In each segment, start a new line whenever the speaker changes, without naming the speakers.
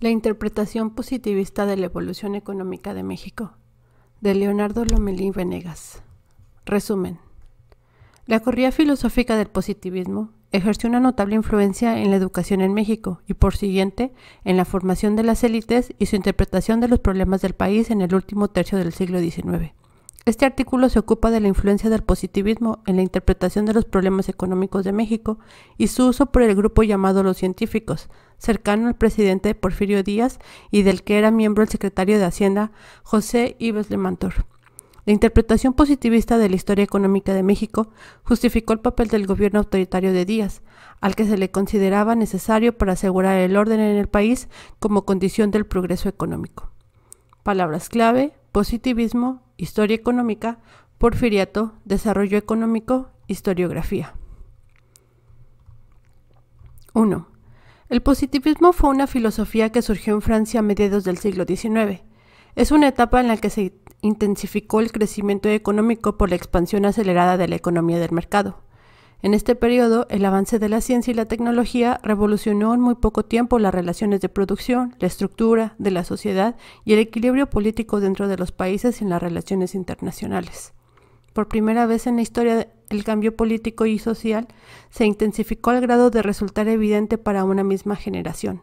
La interpretación positivista de la evolución económica de México, de Leonardo Lomelí Venegas. Resumen. La corrida filosófica del positivismo ejerció una notable influencia en la educación en México y, por siguiente, en la formación de las élites y su interpretación de los problemas del país en el último tercio del siglo XIX. Este artículo se ocupa de la influencia del positivismo en la interpretación de los problemas económicos de México y su uso por el grupo llamado los científicos, cercano al presidente Porfirio Díaz y del que era miembro el secretario de Hacienda, José Ives Mantor. La interpretación positivista de la historia económica de México justificó el papel del gobierno autoritario de Díaz, al que se le consideraba necesario para asegurar el orden en el país como condición del progreso económico. Palabras clave, positivismo, historia económica, porfiriato, desarrollo económico, historiografía. 1. El positivismo fue una filosofía que surgió en Francia a mediados del siglo XIX. Es una etapa en la que se intensificó el crecimiento económico por la expansión acelerada de la economía del mercado. En este periodo, el avance de la ciencia y la tecnología revolucionó en muy poco tiempo las relaciones de producción, la estructura de la sociedad y el equilibrio político dentro de los países y en las relaciones internacionales. Por primera vez en la historia, el cambio político y social se intensificó al grado de resultar evidente para una misma generación.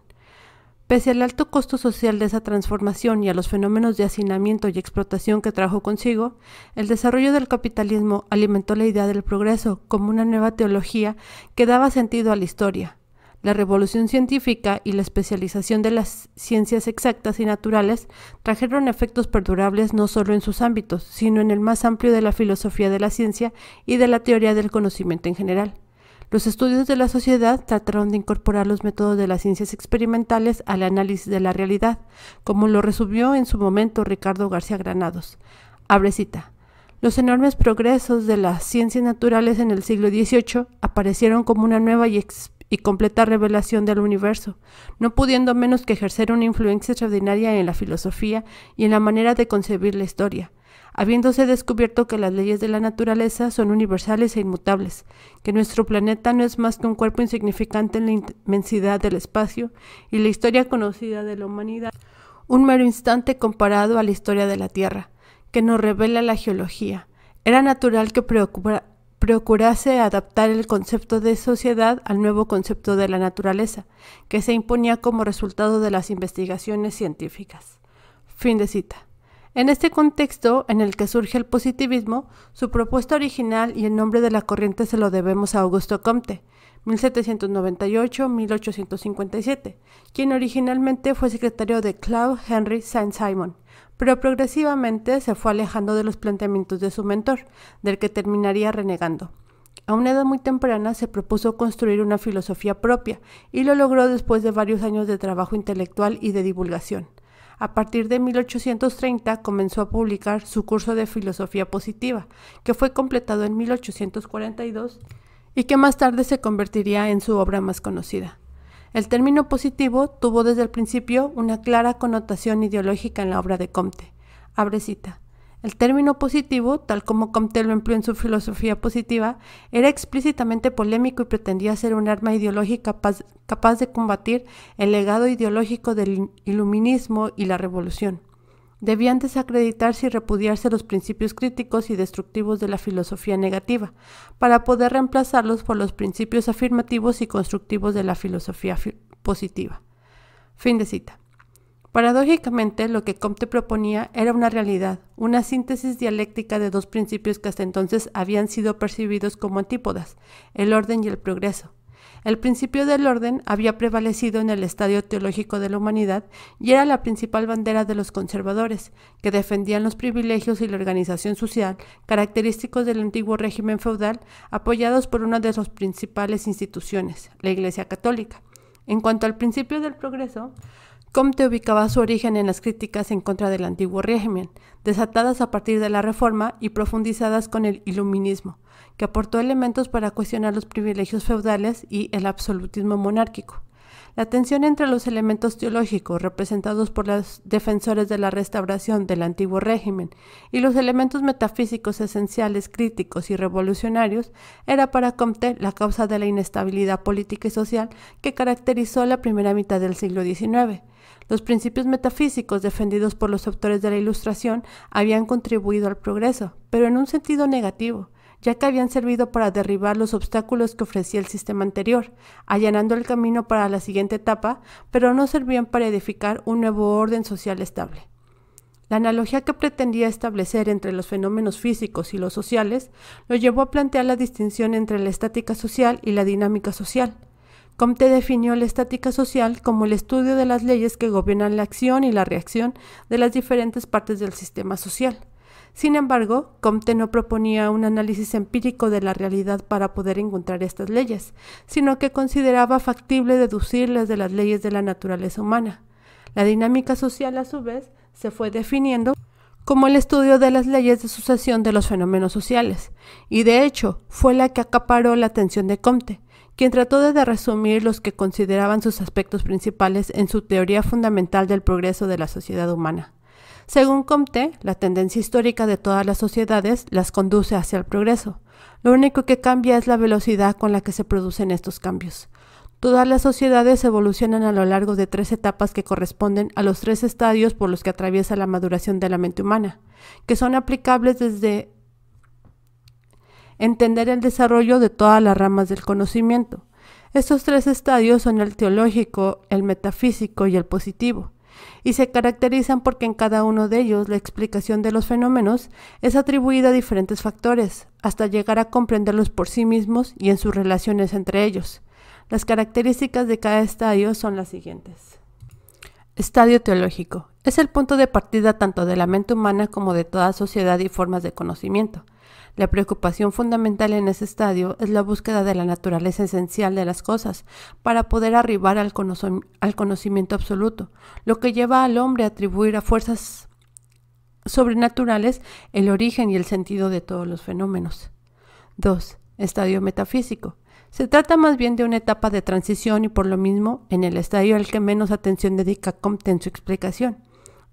Pese al alto costo social de esa transformación y a los fenómenos de hacinamiento y explotación que trajo consigo, el desarrollo del capitalismo alimentó la idea del progreso como una nueva teología que daba sentido a la historia, la revolución científica y la especialización de las ciencias exactas y naturales trajeron efectos perdurables no solo en sus ámbitos, sino en el más amplio de la filosofía de la ciencia y de la teoría del conocimiento en general. Los estudios de la sociedad trataron de incorporar los métodos de las ciencias experimentales al análisis de la realidad, como lo resumió en su momento Ricardo García Granados. Abre cita. Los enormes progresos de las ciencias naturales en el siglo XVIII aparecieron como una nueva y y completa revelación del universo, no pudiendo menos que ejercer una influencia extraordinaria en la filosofía y en la manera de concebir la historia, habiéndose descubierto que las leyes de la naturaleza son universales e inmutables, que nuestro planeta no es más que un cuerpo insignificante en la inmensidad del espacio y la historia conocida de la humanidad, un mero instante comparado a la historia de la Tierra, que nos revela la geología. Era natural que preocupara procurase adaptar el concepto de sociedad al nuevo concepto de la naturaleza, que se imponía como resultado de las investigaciones científicas. Fin de cita. En este contexto en el que surge el positivismo, su propuesta original y el nombre de la corriente se lo debemos a Augusto Comte, 1798-1857, quien originalmente fue secretario de Claude Henry Saint-Simon, pero progresivamente se fue alejando de los planteamientos de su mentor, del que terminaría renegando. A una edad muy temprana se propuso construir una filosofía propia y lo logró después de varios años de trabajo intelectual y de divulgación. A partir de 1830 comenzó a publicar su curso de filosofía positiva, que fue completado en 1842 y que más tarde se convertiría en su obra más conocida. El término positivo tuvo desde el principio una clara connotación ideológica en la obra de Comte. Abre cita. El término positivo, tal como Comte lo empleó en su filosofía positiva, era explícitamente polémico y pretendía ser un arma ideológica capaz, capaz de combatir el legado ideológico del iluminismo y la revolución. Debían desacreditarse y repudiarse los principios críticos y destructivos de la filosofía negativa, para poder reemplazarlos por los principios afirmativos y constructivos de la filosofía positiva. Fin de cita. Paradójicamente, lo que Comte proponía era una realidad, una síntesis dialéctica de dos principios que hasta entonces habían sido percibidos como antípodas, el orden y el progreso, el principio del orden había prevalecido en el estadio teológico de la humanidad y era la principal bandera de los conservadores, que defendían los privilegios y la organización social característicos del antiguo régimen feudal, apoyados por una de sus principales instituciones, la Iglesia Católica. En cuanto al principio del progreso, Comte ubicaba su origen en las críticas en contra del antiguo régimen, desatadas a partir de la Reforma y profundizadas con el Iluminismo que aportó elementos para cuestionar los privilegios feudales y el absolutismo monárquico. La tensión entre los elementos teológicos representados por los defensores de la restauración del antiguo régimen y los elementos metafísicos esenciales, críticos y revolucionarios era para Comte la causa de la inestabilidad política y social que caracterizó la primera mitad del siglo XIX. Los principios metafísicos defendidos por los autores de la Ilustración habían contribuido al progreso, pero en un sentido negativo ya que habían servido para derribar los obstáculos que ofrecía el sistema anterior, allanando el camino para la siguiente etapa, pero no servían para edificar un nuevo orden social estable. La analogía que pretendía establecer entre los fenómenos físicos y los sociales lo llevó a plantear la distinción entre la estática social y la dinámica social. Comte definió la estática social como el estudio de las leyes que gobiernan la acción y la reacción de las diferentes partes del sistema social. Sin embargo, Comte no proponía un análisis empírico de la realidad para poder encontrar estas leyes, sino que consideraba factible deducirlas de las leyes de la naturaleza humana. La dinámica social, a su vez, se fue definiendo como el estudio de las leyes de sucesión de los fenómenos sociales, y de hecho fue la que acaparó la atención de Comte, quien trató de resumir los que consideraban sus aspectos principales en su teoría fundamental del progreso de la sociedad humana. Según Comte, la tendencia histórica de todas las sociedades las conduce hacia el progreso. Lo único que cambia es la velocidad con la que se producen estos cambios. Todas las sociedades evolucionan a lo largo de tres etapas que corresponden a los tres estadios por los que atraviesa la maduración de la mente humana, que son aplicables desde entender el desarrollo de todas las ramas del conocimiento. Estos tres estadios son el teológico, el metafísico y el positivo y se caracterizan porque en cada uno de ellos la explicación de los fenómenos es atribuida a diferentes factores, hasta llegar a comprenderlos por sí mismos y en sus relaciones entre ellos. Las características de cada estadio son las siguientes. Estadio teológico. Es el punto de partida tanto de la mente humana como de toda sociedad y formas de conocimiento. La preocupación fundamental en ese estadio es la búsqueda de la naturaleza esencial de las cosas para poder arribar al, conocimiento absoluto, lo que lleva al hombre a atribuir a fuerzas sobrenaturales el origen y el sentido de todos los fenómenos. 2. Estadio metafísico. Se trata más bien de una etapa de transición y por lo mismo en el estadio al que menos atención dedica Comte en su explicación.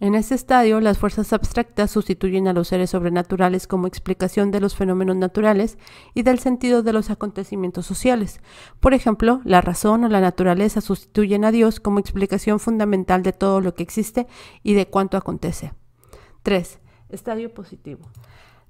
En este estadio, las fuerzas abstractas sustituyen a los seres sobrenaturales como explicación de los fenómenos naturales y del sentido de los acontecimientos sociales. Por ejemplo, la razón o la naturaleza sustituyen a Dios como explicación fundamental de todo lo que existe y de cuanto acontece. 3. Estadio positivo.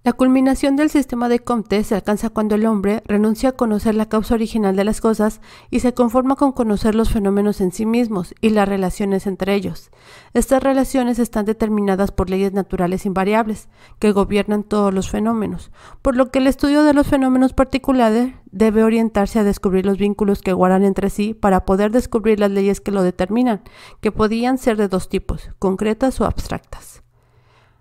La culminación del sistema de Comte se alcanza cuando el hombre renuncia a conocer la causa original de las cosas y se conforma con conocer los fenómenos en sí mismos y las relaciones entre ellos. Estas relaciones están determinadas por leyes naturales invariables que gobiernan todos los fenómenos, por lo que el estudio de los fenómenos particulares debe orientarse a descubrir los vínculos que guardan entre sí para poder descubrir las leyes que lo determinan, que podían ser de dos tipos, concretas o abstractas.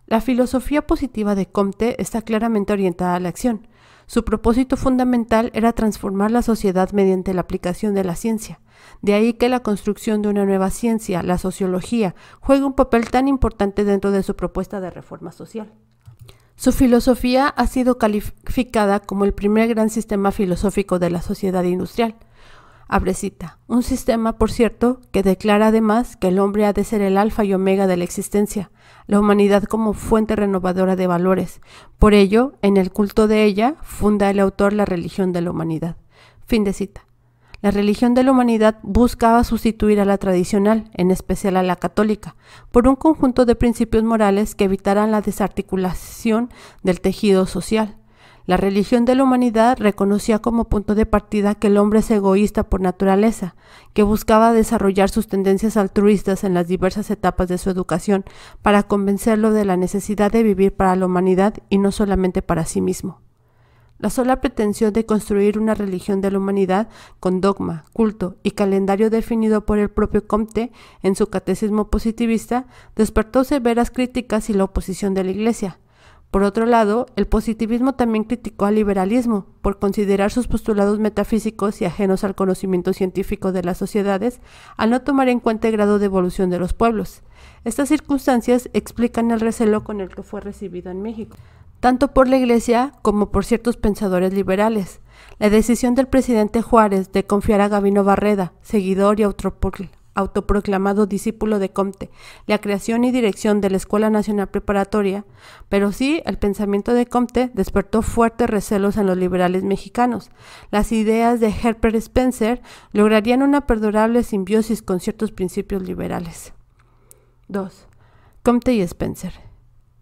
La filosofía positiva de Comte está claramente orientada a la acción. Su propósito fundamental era transformar la sociedad mediante la aplicación de la ciencia. De ahí que la construcción de una nueva ciencia, la sociología, juegue un papel tan importante dentro de su propuesta de reforma social. Su filosofía ha sido calificada como el primer gran sistema filosófico de la sociedad industrial. Abrecita, Un sistema, por cierto, que declara además que el hombre ha de ser el alfa y omega de la existencia, la humanidad como fuente renovadora de valores. Por ello, en el culto de ella, funda el autor la religión de la humanidad. Fin de cita. La religión de la humanidad buscaba sustituir a la tradicional, en especial a la católica, por un conjunto de principios morales que evitaran la desarticulación del tejido social. La religión de la humanidad reconocía como punto de partida que el hombre es egoísta por naturaleza, que buscaba desarrollar sus tendencias altruistas en las diversas etapas de su educación para convencerlo de la necesidad de vivir para la humanidad y no solamente para sí mismo. La sola pretensión de construir una religión de la humanidad con dogma, culto y calendario definido por el propio Comte en su catecismo positivista despertó severas críticas y la oposición de la Iglesia, por otro lado, el positivismo también criticó al liberalismo por considerar sus postulados metafísicos y ajenos al conocimiento científico de las sociedades al no tomar en cuenta el grado de evolución de los pueblos. Estas circunstancias explican el recelo con el que fue recibido en México, tanto por la Iglesia como por ciertos pensadores liberales. La decisión del presidente Juárez de confiar a Gabino Barreda, seguidor y autor autoproclamado discípulo de Comte, la creación y dirección de la Escuela Nacional Preparatoria, pero sí el pensamiento de Comte despertó fuertes recelos en los liberales mexicanos. Las ideas de Herbert Spencer lograrían una perdurable simbiosis con ciertos principios liberales. 2. Comte y Spencer.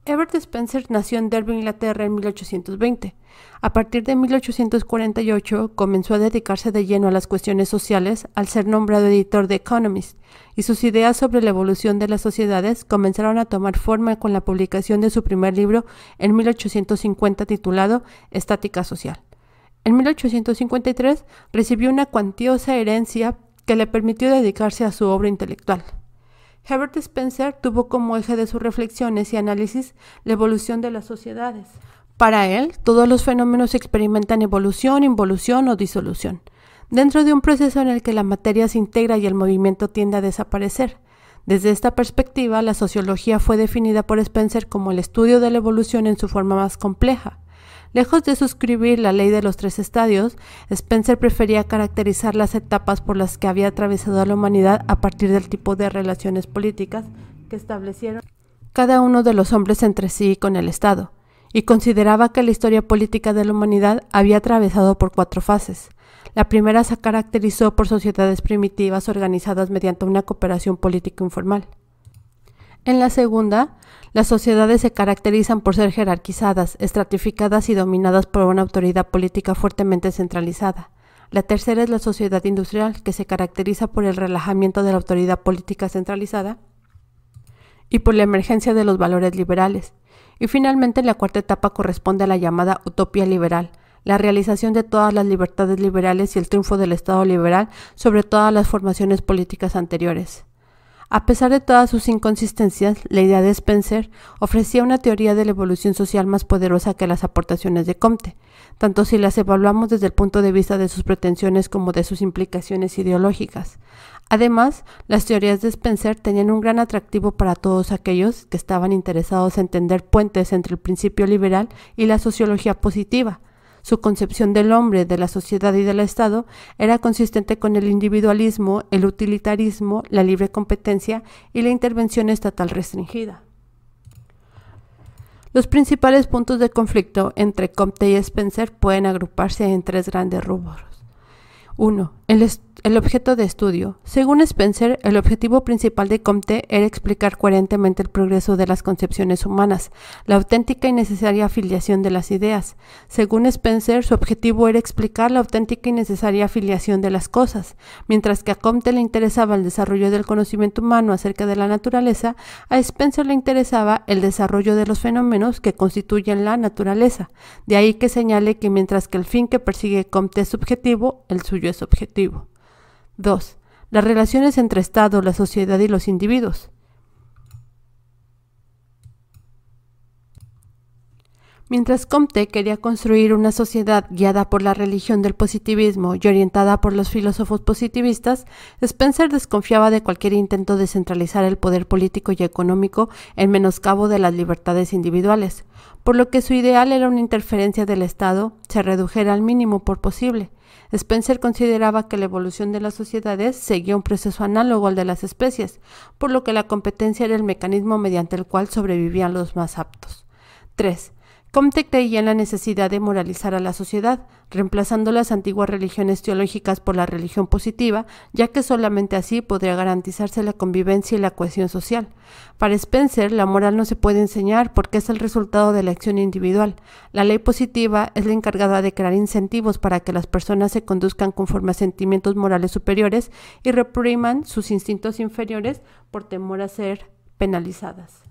Everett Spencer nació en Derby, Inglaterra, en 1820. A partir de 1848 comenzó a dedicarse de lleno a las cuestiones sociales al ser nombrado editor de Economist, y sus ideas sobre la evolución de las sociedades comenzaron a tomar forma con la publicación de su primer libro en 1850 titulado Estática Social. En 1853 recibió una cuantiosa herencia que le permitió dedicarse a su obra intelectual. Herbert Spencer tuvo como eje de sus reflexiones y análisis la evolución de las sociedades. Para él, todos los fenómenos experimentan evolución, involución o disolución, dentro de un proceso en el que la materia se integra y el movimiento tiende a desaparecer. Desde esta perspectiva, la sociología fue definida por Spencer como el estudio de la evolución en su forma más compleja, Lejos de suscribir la ley de los tres estadios, Spencer prefería caracterizar las etapas por las que había atravesado a la humanidad a partir del tipo de relaciones políticas que establecieron cada uno de los hombres entre sí y con el Estado, y consideraba que la historia política de la humanidad había atravesado por cuatro fases. La primera se caracterizó por sociedades primitivas organizadas mediante una cooperación política informal. En la segunda, las sociedades se caracterizan por ser jerarquizadas, estratificadas y dominadas por una autoridad política fuertemente centralizada. La tercera es la sociedad industrial, que se caracteriza por el relajamiento de la autoridad política centralizada y por la emergencia de los valores liberales. Y finalmente la cuarta etapa corresponde a la llamada utopía liberal, la realización de todas las libertades liberales y el triunfo del Estado liberal sobre todas las formaciones políticas anteriores. A pesar de todas sus inconsistencias, la idea de Spencer ofrecía una teoría de la evolución social más poderosa que las aportaciones de Comte, tanto si las evaluamos desde el punto de vista de sus pretensiones como de sus implicaciones ideológicas. Además, las teorías de Spencer tenían un gran atractivo para todos aquellos que estaban interesados en tender puentes entre el principio liberal y la sociología positiva, su concepción del hombre, de la sociedad y del Estado era consistente con el individualismo, el utilitarismo, la libre competencia y la intervención estatal restringida. Los principales puntos de conflicto entre Comte y Spencer pueden agruparse en tres grandes rubros. 1. El, el, objeto de estudio. Según Spencer, el objetivo principal de Comte era explicar coherentemente el progreso de las concepciones humanas, la auténtica y necesaria afiliación de las ideas. Según Spencer, su objetivo era explicar la auténtica y necesaria afiliación de las cosas. Mientras que a Comte le interesaba el desarrollo del conocimiento humano acerca de la naturaleza, a Spencer le interesaba el desarrollo de los fenómenos que constituyen la naturaleza. De ahí que señale que mientras que el fin que persigue Comte es subjetivo, el suyo es objetivo. 2. Las relaciones entre Estado, la sociedad y los individuos. Mientras Comte quería construir una sociedad guiada por la religión del positivismo y orientada por los filósofos positivistas, Spencer desconfiaba de cualquier intento de centralizar el poder político y económico en menoscabo de las libertades individuales, por lo que su ideal era una interferencia del Estado se redujera al mínimo por posible. Spencer consideraba que la evolución de las sociedades seguía un proceso análogo al de las especies, por lo que la competencia era el mecanismo mediante el cual sobrevivían los más aptos. 3. Comte creía en la necesidad de moralizar a la sociedad, reemplazando las antiguas religiones teológicas por la religión positiva, ya que solamente así podría garantizarse la convivencia y la cohesión social. Para Spencer, la moral no se puede enseñar porque es el resultado de la acción individual. La ley positiva es la encargada de crear incentivos para que las personas se conduzcan conforme a sentimientos morales superiores y repriman sus instintos inferiores por temor a ser penalizadas.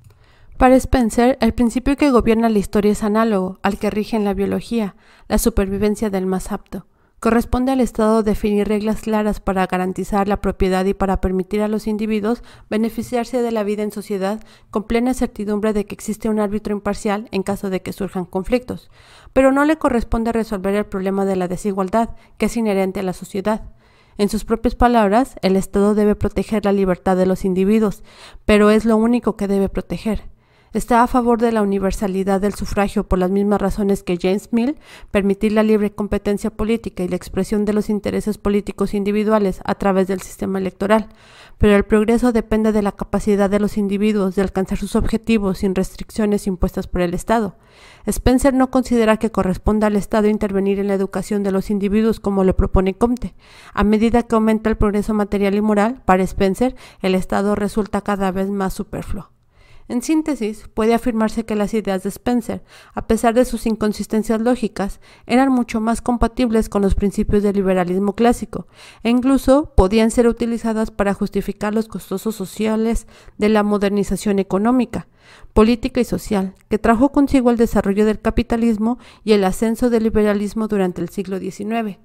Para Spencer, el principio que gobierna la historia es análogo al que rige en la biología, la supervivencia del más apto. Corresponde al Estado definir reglas claras para garantizar la propiedad y para permitir a los individuos beneficiarse de la vida en sociedad con plena certidumbre de que existe un árbitro imparcial en caso de que surjan conflictos, pero no le corresponde resolver el problema de la desigualdad, que es inherente a la sociedad. En sus propias palabras, el Estado debe proteger la libertad de los individuos, pero es lo único que debe proteger. Está a favor de la universalidad del sufragio por las mismas razones que James Mill, permitir la libre competencia política y la expresión de los intereses políticos individuales a través del sistema electoral, pero el progreso depende de la capacidad de los individuos de alcanzar sus objetivos sin restricciones impuestas por el Estado. Spencer no considera que corresponda al Estado intervenir en la educación de los individuos como le propone Comte. A medida que aumenta el progreso material y moral, para Spencer, el Estado resulta cada vez más superfluo. En síntesis, puede afirmarse que las ideas de Spencer, a pesar de sus inconsistencias lógicas, eran mucho más compatibles con los principios del liberalismo clásico e incluso podían ser utilizadas para justificar los costosos sociales de la modernización económica, política y social, que trajo consigo el desarrollo del capitalismo y el ascenso del liberalismo durante el siglo XIX.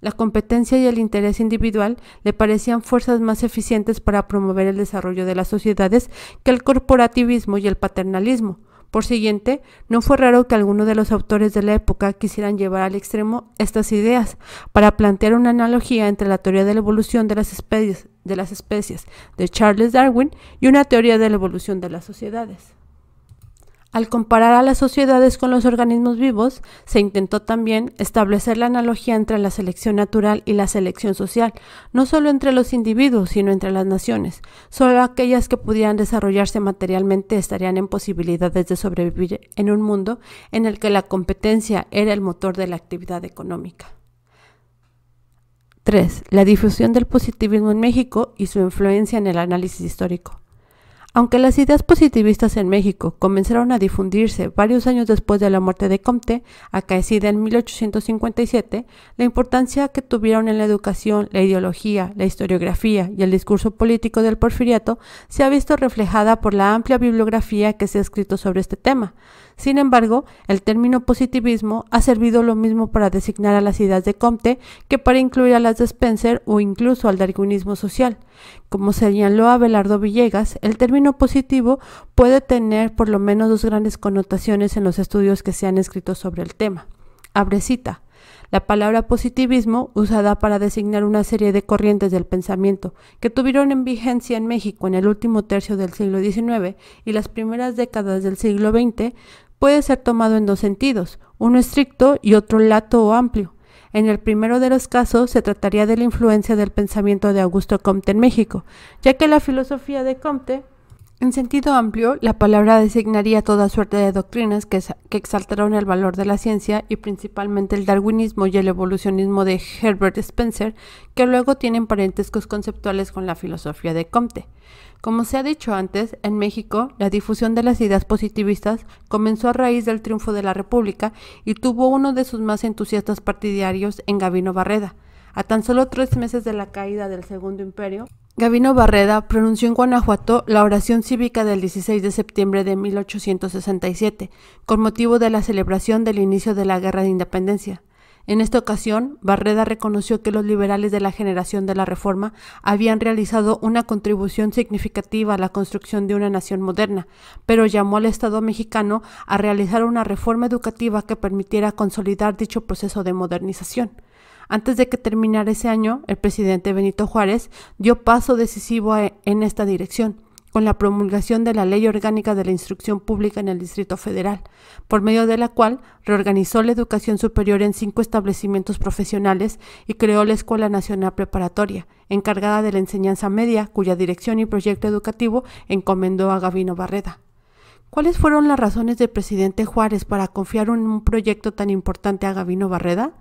La competencia y el interés individual le parecían fuerzas más eficientes para promover el desarrollo de las sociedades que el corporativismo y el paternalismo. Por siguiente, no fue raro que algunos de los autores de la época quisieran llevar al extremo estas ideas para plantear una analogía entre la teoría de la evolución de las especies de, las especies de Charles Darwin y una teoría de la evolución de las sociedades. Al comparar a las sociedades con los organismos vivos, se intentó también establecer la analogía entre la selección natural y la selección social, no solo entre los individuos, sino entre las naciones. Solo aquellas que pudieran desarrollarse materialmente estarían en posibilidades de sobrevivir en un mundo en el que la competencia era el motor de la actividad económica. 3. La difusión del positivismo en México y su influencia en el análisis histórico. Aunque las ideas positivistas en México comenzaron a difundirse varios años después de la muerte de Comte, acaecida en 1857, la importancia que tuvieron en la educación, la ideología, la historiografía y el discurso político del porfiriato se ha visto reflejada por la amplia bibliografía que se ha escrito sobre este tema. Sin embargo, el término positivismo ha servido lo mismo para designar a las ideas de Comte que para incluir a las de Spencer o incluso al darwinismo social. Como señaló Abelardo Villegas, el término positivo puede tener por lo menos dos grandes connotaciones en los estudios que se han escrito sobre el tema. Abre cita. La palabra positivismo, usada para designar una serie de corrientes del pensamiento que tuvieron en vigencia en México en el último tercio del siglo XIX y las primeras décadas del siglo XX, puede ser tomado en dos sentidos, uno estricto y otro lato o amplio. En el primero de los casos se trataría de la influencia del pensamiento de Augusto Comte en México, ya que la filosofía de Comte, en sentido amplio, la palabra designaría toda suerte de doctrinas que, exaltaron el valor de la ciencia y principalmente el darwinismo y el evolucionismo de Herbert Spencer, que luego tienen parentescos conceptuales con la filosofía de Comte. Como se ha dicho antes, en México la difusión de las ideas positivistas comenzó a raíz del triunfo de la República y tuvo uno de sus más entusiastas partidarios en Gavino Barreda. A tan solo tres meses de la caída del Segundo Imperio, Gavino Barreda pronunció en Guanajuato la oración cívica del 16 de septiembre de 1867, con motivo de la celebración del inicio de la Guerra de Independencia. En esta ocasión, Barreda reconoció que los liberales de la generación de la Reforma habían realizado una contribución significativa a la construcción de una nación moderna, pero llamó al Estado mexicano a realizar una reforma educativa que permitiera consolidar dicho proceso de modernización. Antes de que terminara ese año, el presidente Benito Juárez dio paso decisivo en esta dirección con la promulgación de la Ley Orgánica de la Instrucción Pública en el Distrito Federal, por medio de la cual reorganizó la educación superior en cinco establecimientos profesionales y creó la Escuela Nacional Preparatoria, encargada de la enseñanza media, cuya dirección y proyecto educativo encomendó a Gavino Barreda. ¿Cuáles fueron las razones del presidente Juárez para confiar en un proyecto tan importante a Gavino Barreda?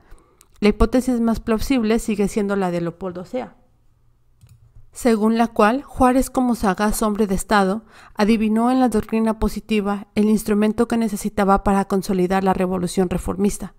La hipótesis más plausible sigue siendo la de Leopoldo Sea según la cual Juárez como sagaz hombre de Estado adivinó en la doctrina positiva el instrumento que necesitaba para consolidar la revolución reformista.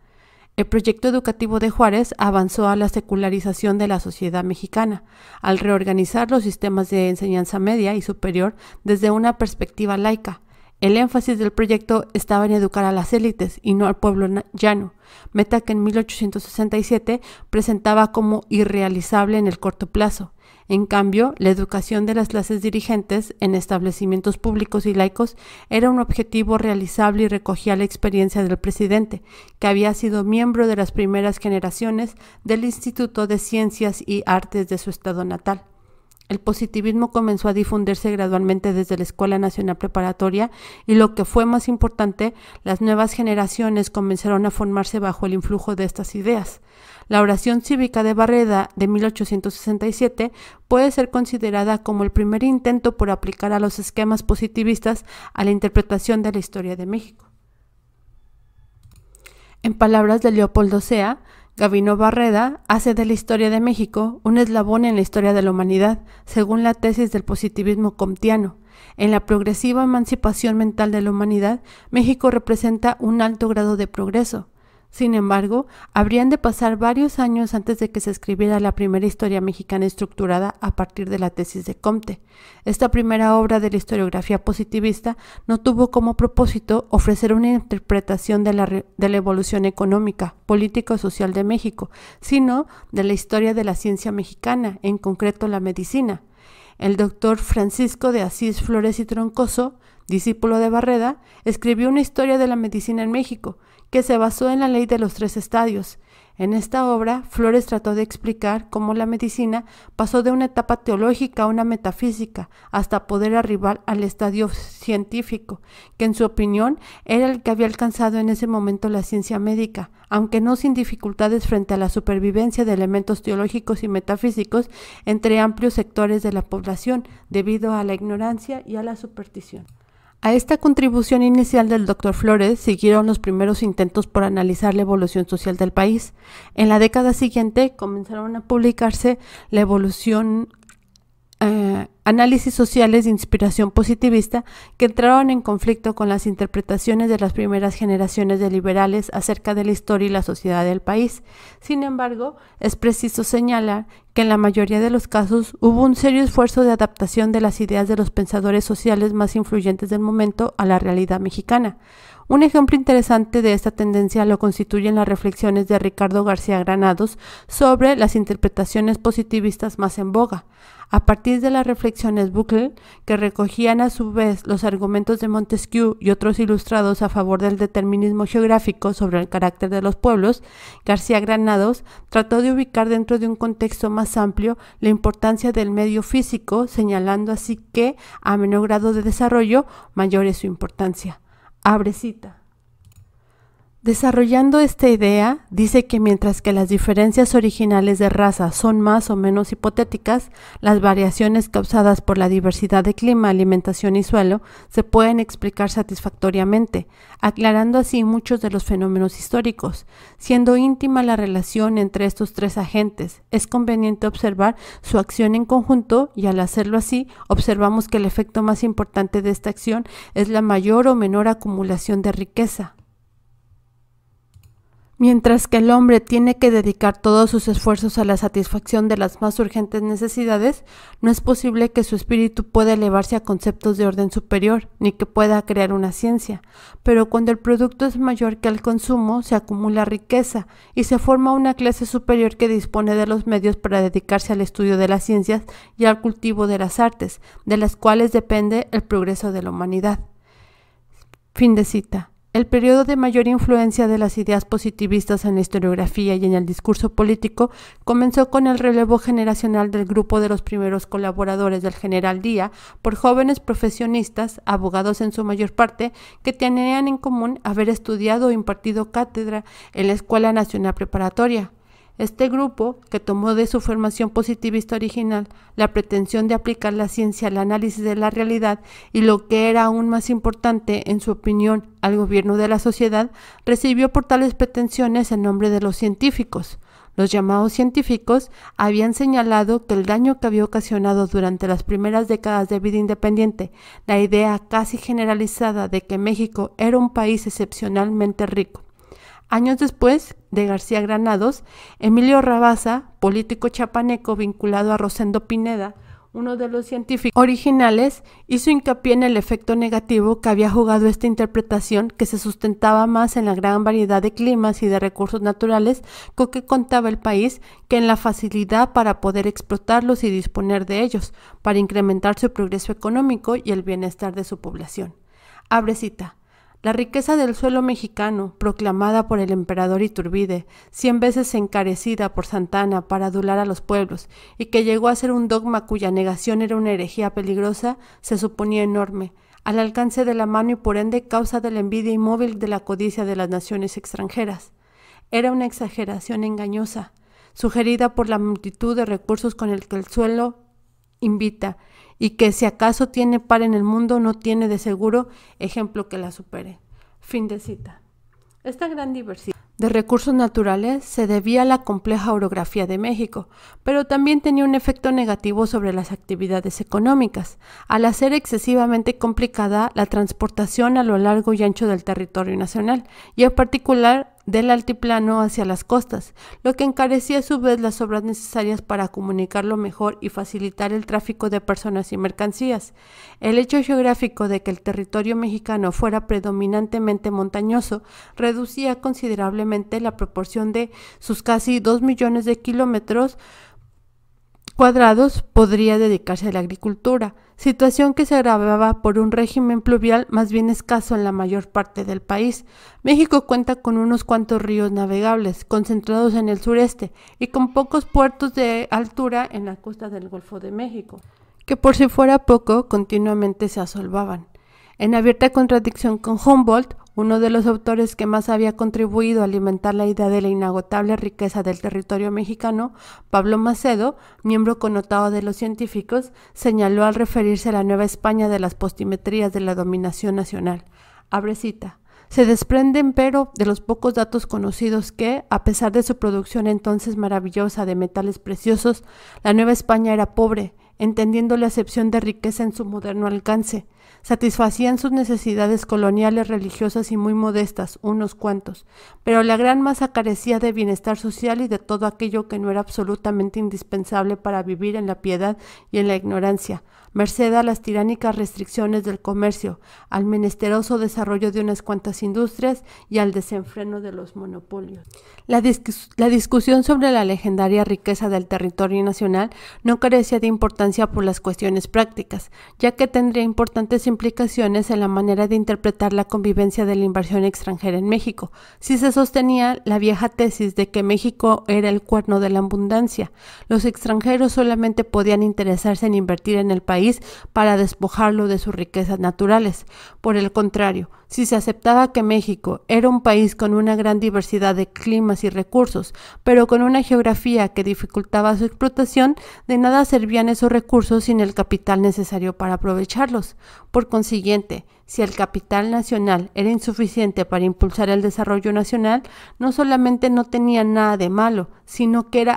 El proyecto educativo de Juárez avanzó a la secularización de la sociedad mexicana, al reorganizar los sistemas de enseñanza media y superior desde una perspectiva laica. El énfasis del proyecto estaba en educar a las élites y no al pueblo llano, meta que en 1867 presentaba como irrealizable en el corto plazo. En cambio, la educación de las clases dirigentes en establecimientos públicos y laicos era un objetivo realizable y recogía la experiencia del presidente, que había sido miembro de las primeras generaciones del Instituto de Ciencias y Artes de su estado natal. El positivismo comenzó a difundirse gradualmente desde la Escuela Nacional Preparatoria y lo que fue más importante, las nuevas generaciones comenzaron a formarse bajo el influjo de estas ideas. La oración cívica de Barreda de 1867 puede ser considerada como el primer intento por aplicar a los esquemas positivistas a la interpretación de la historia de México. En palabras de Leopoldo Sea, Gavino Barreda hace de la historia de México un eslabón en la historia de la humanidad, según la tesis del positivismo comtiano. En la progresiva emancipación mental de la humanidad, México representa un alto grado de progreso. Sin embargo, habrían de pasar varios años antes de que se escribiera la primera historia mexicana estructurada a partir de la tesis de Comte. Esta primera obra de la historiografía positivista no tuvo como propósito ofrecer una interpretación de la, evolución económica, política o social de México, sino de la historia de la ciencia mexicana, en concreto la medicina. El doctor Francisco de Asís Flores y Troncoso, discípulo de Barreda, escribió una historia de la medicina en México que se basó en la ley de los tres estadios. En esta obra, Flores trató de explicar cómo la medicina pasó de una etapa teológica a una metafísica, hasta poder arribar al estadio científico, que en su opinión era el que había alcanzado en ese momento la ciencia médica, aunque no sin dificultades frente a la supervivencia de elementos teológicos y metafísicos entre amplios sectores de la población, debido a la ignorancia y a la superstición. A esta contribución inicial del Dr. Flores siguieron los primeros intentos por analizar la evolución social del país. En la década siguiente comenzaron a publicarse la evolución eh, análisis sociales de inspiración positivista que entraron en conflicto con las interpretaciones de las primeras generaciones de liberales acerca de la historia y la sociedad del país. Sin embargo, es preciso señalar que en la mayoría de los casos hubo un serio esfuerzo de adaptación de las ideas de los pensadores sociales más influyentes del momento a la realidad mexicana. Un ejemplo interesante de esta tendencia lo constituyen las reflexiones de Ricardo García Granados sobre las interpretaciones positivistas más en boga. A partir de las reflexiones Buckle, que recogían a su vez los argumentos de Montesquieu y otros ilustrados a favor del determinismo geográfico sobre el carácter de los pueblos, García Granados trató de ubicar dentro de un contexto más amplio la importancia del medio físico, señalando así que, a menor grado de desarrollo, mayor es su importancia. Abrecita. Desarrollando esta idea, dice que mientras que las diferencias originales de raza son más o menos hipotéticas, las variaciones causadas por la diversidad de clima, alimentación y suelo se pueden explicar satisfactoriamente, aclarando así muchos de los fenómenos históricos. Siendo íntima la relación entre estos tres agentes, es conveniente observar su acción en conjunto y al hacerlo así, observamos que el efecto más importante de esta acción es la mayor o menor acumulación de riqueza, Mientras que el hombre tiene que dedicar todos sus esfuerzos a la satisfacción de las más urgentes necesidades, no es posible que su espíritu pueda elevarse a conceptos de orden superior, ni que pueda crear una ciencia. Pero cuando el producto es mayor que el consumo, se acumula riqueza y se forma una clase superior que dispone de los medios para dedicarse al estudio de las ciencias y al cultivo de las artes, de las cuales depende el progreso de la humanidad. Fin de cita. El periodo de mayor influencia de las ideas positivistas en la historiografía y en el discurso político comenzó con el relevo generacional del grupo de los primeros colaboradores del general Díaz por jóvenes profesionistas, abogados en su mayor parte, que tenían en común haber estudiado o impartido cátedra en la Escuela Nacional Preparatoria, este grupo, que tomó de su formación positivista original la pretensión de aplicar la ciencia al análisis de la realidad y lo que era aún más importante, en su opinión, al gobierno de la sociedad, recibió por tales pretensiones el nombre de los científicos. Los llamados científicos habían señalado que el daño que había ocasionado durante las primeras décadas de vida independiente la idea casi generalizada de que México era un país excepcionalmente rico Años después de García Granados, Emilio Rabasa, político chapaneco vinculado a Rosendo Pineda, uno de los científicos originales, hizo hincapié en el efecto negativo que había jugado esta interpretación que se sustentaba más en la gran variedad de climas y de recursos naturales con que contaba el país que en la facilidad para poder explotarlos y disponer de ellos, para incrementar su progreso económico y el bienestar de su población. Abre cita. La riqueza del suelo mexicano, proclamada por el emperador Iturbide, cien veces encarecida por Santana para adular a los pueblos, y que llegó a ser un dogma cuya negación era una herejía peligrosa, se suponía enorme, al alcance de la mano y por ende causa de la envidia inmóvil de la codicia de las naciones extranjeras. Era una exageración engañosa, sugerida por la multitud de recursos con el que el suelo invita, y que si acaso tiene par en el mundo, no tiene de seguro ejemplo que la supere. Fin de cita. Esta gran diversidad de recursos naturales se debía a la compleja orografía de México, pero también tenía un efecto negativo sobre las actividades económicas, al hacer excesivamente complicada la transportación a lo largo y ancho del territorio nacional, y en particular del altiplano hacia las costas, lo que encarecía a su vez las obras necesarias para comunicarlo mejor y facilitar el tráfico de personas y mercancías. El hecho geográfico de que el territorio mexicano fuera predominantemente montañoso reducía considerablemente la proporción de sus casi 2 millones de kilómetros cuadrados podría dedicarse a la agricultura situación que se agravaba por un régimen pluvial más bien escaso en la mayor parte del país. México cuenta con unos cuantos ríos navegables, concentrados en el sureste, y con pocos puertos de altura en la costa del Golfo de México, que por si fuera poco continuamente se asolvaban. En abierta contradicción con Humboldt, uno de los autores que más había contribuido a alimentar la idea de la inagotable riqueza del territorio mexicano, Pablo Macedo, miembro connotado de los científicos, señaló al referirse a la Nueva España de las postimetrías de la dominación nacional. Abre cita. Se desprenden, pero, de los pocos datos conocidos que, a pesar de su producción entonces maravillosa de metales preciosos, la Nueva España era pobre, entendiendo la acepción de riqueza en su moderno alcance. Satisfacían sus necesidades coloniales, religiosas y muy modestas, unos cuantos, pero la gran masa carecía de bienestar social y de todo aquello que no era absolutamente indispensable para vivir en la piedad y en la ignorancia, merced a las tiránicas restricciones del comercio, al menesteroso desarrollo de unas cuantas industrias y al desenfreno de los monopolios. La, discusión sobre la legendaria riqueza del territorio nacional no carecía de importancia por las cuestiones prácticas, ya que tendría importantes implicaciones en la manera de interpretar la convivencia de la inversión extranjera en México, si se sostenía la vieja tesis de que México era el cuerno de la abundancia. Los extranjeros solamente podían interesarse en invertir en el país para despojarlo de sus riquezas naturales. Por el contrario, si se aceptaba que México era un país con una gran diversidad de climas y recursos, pero con una geografía que dificultaba su explotación, de nada servían esos recursos sin el capital necesario para aprovecharlos. Por consiguiente, si el capital nacional era insuficiente para impulsar el desarrollo nacional, no solamente no tenía nada de malo, sino que era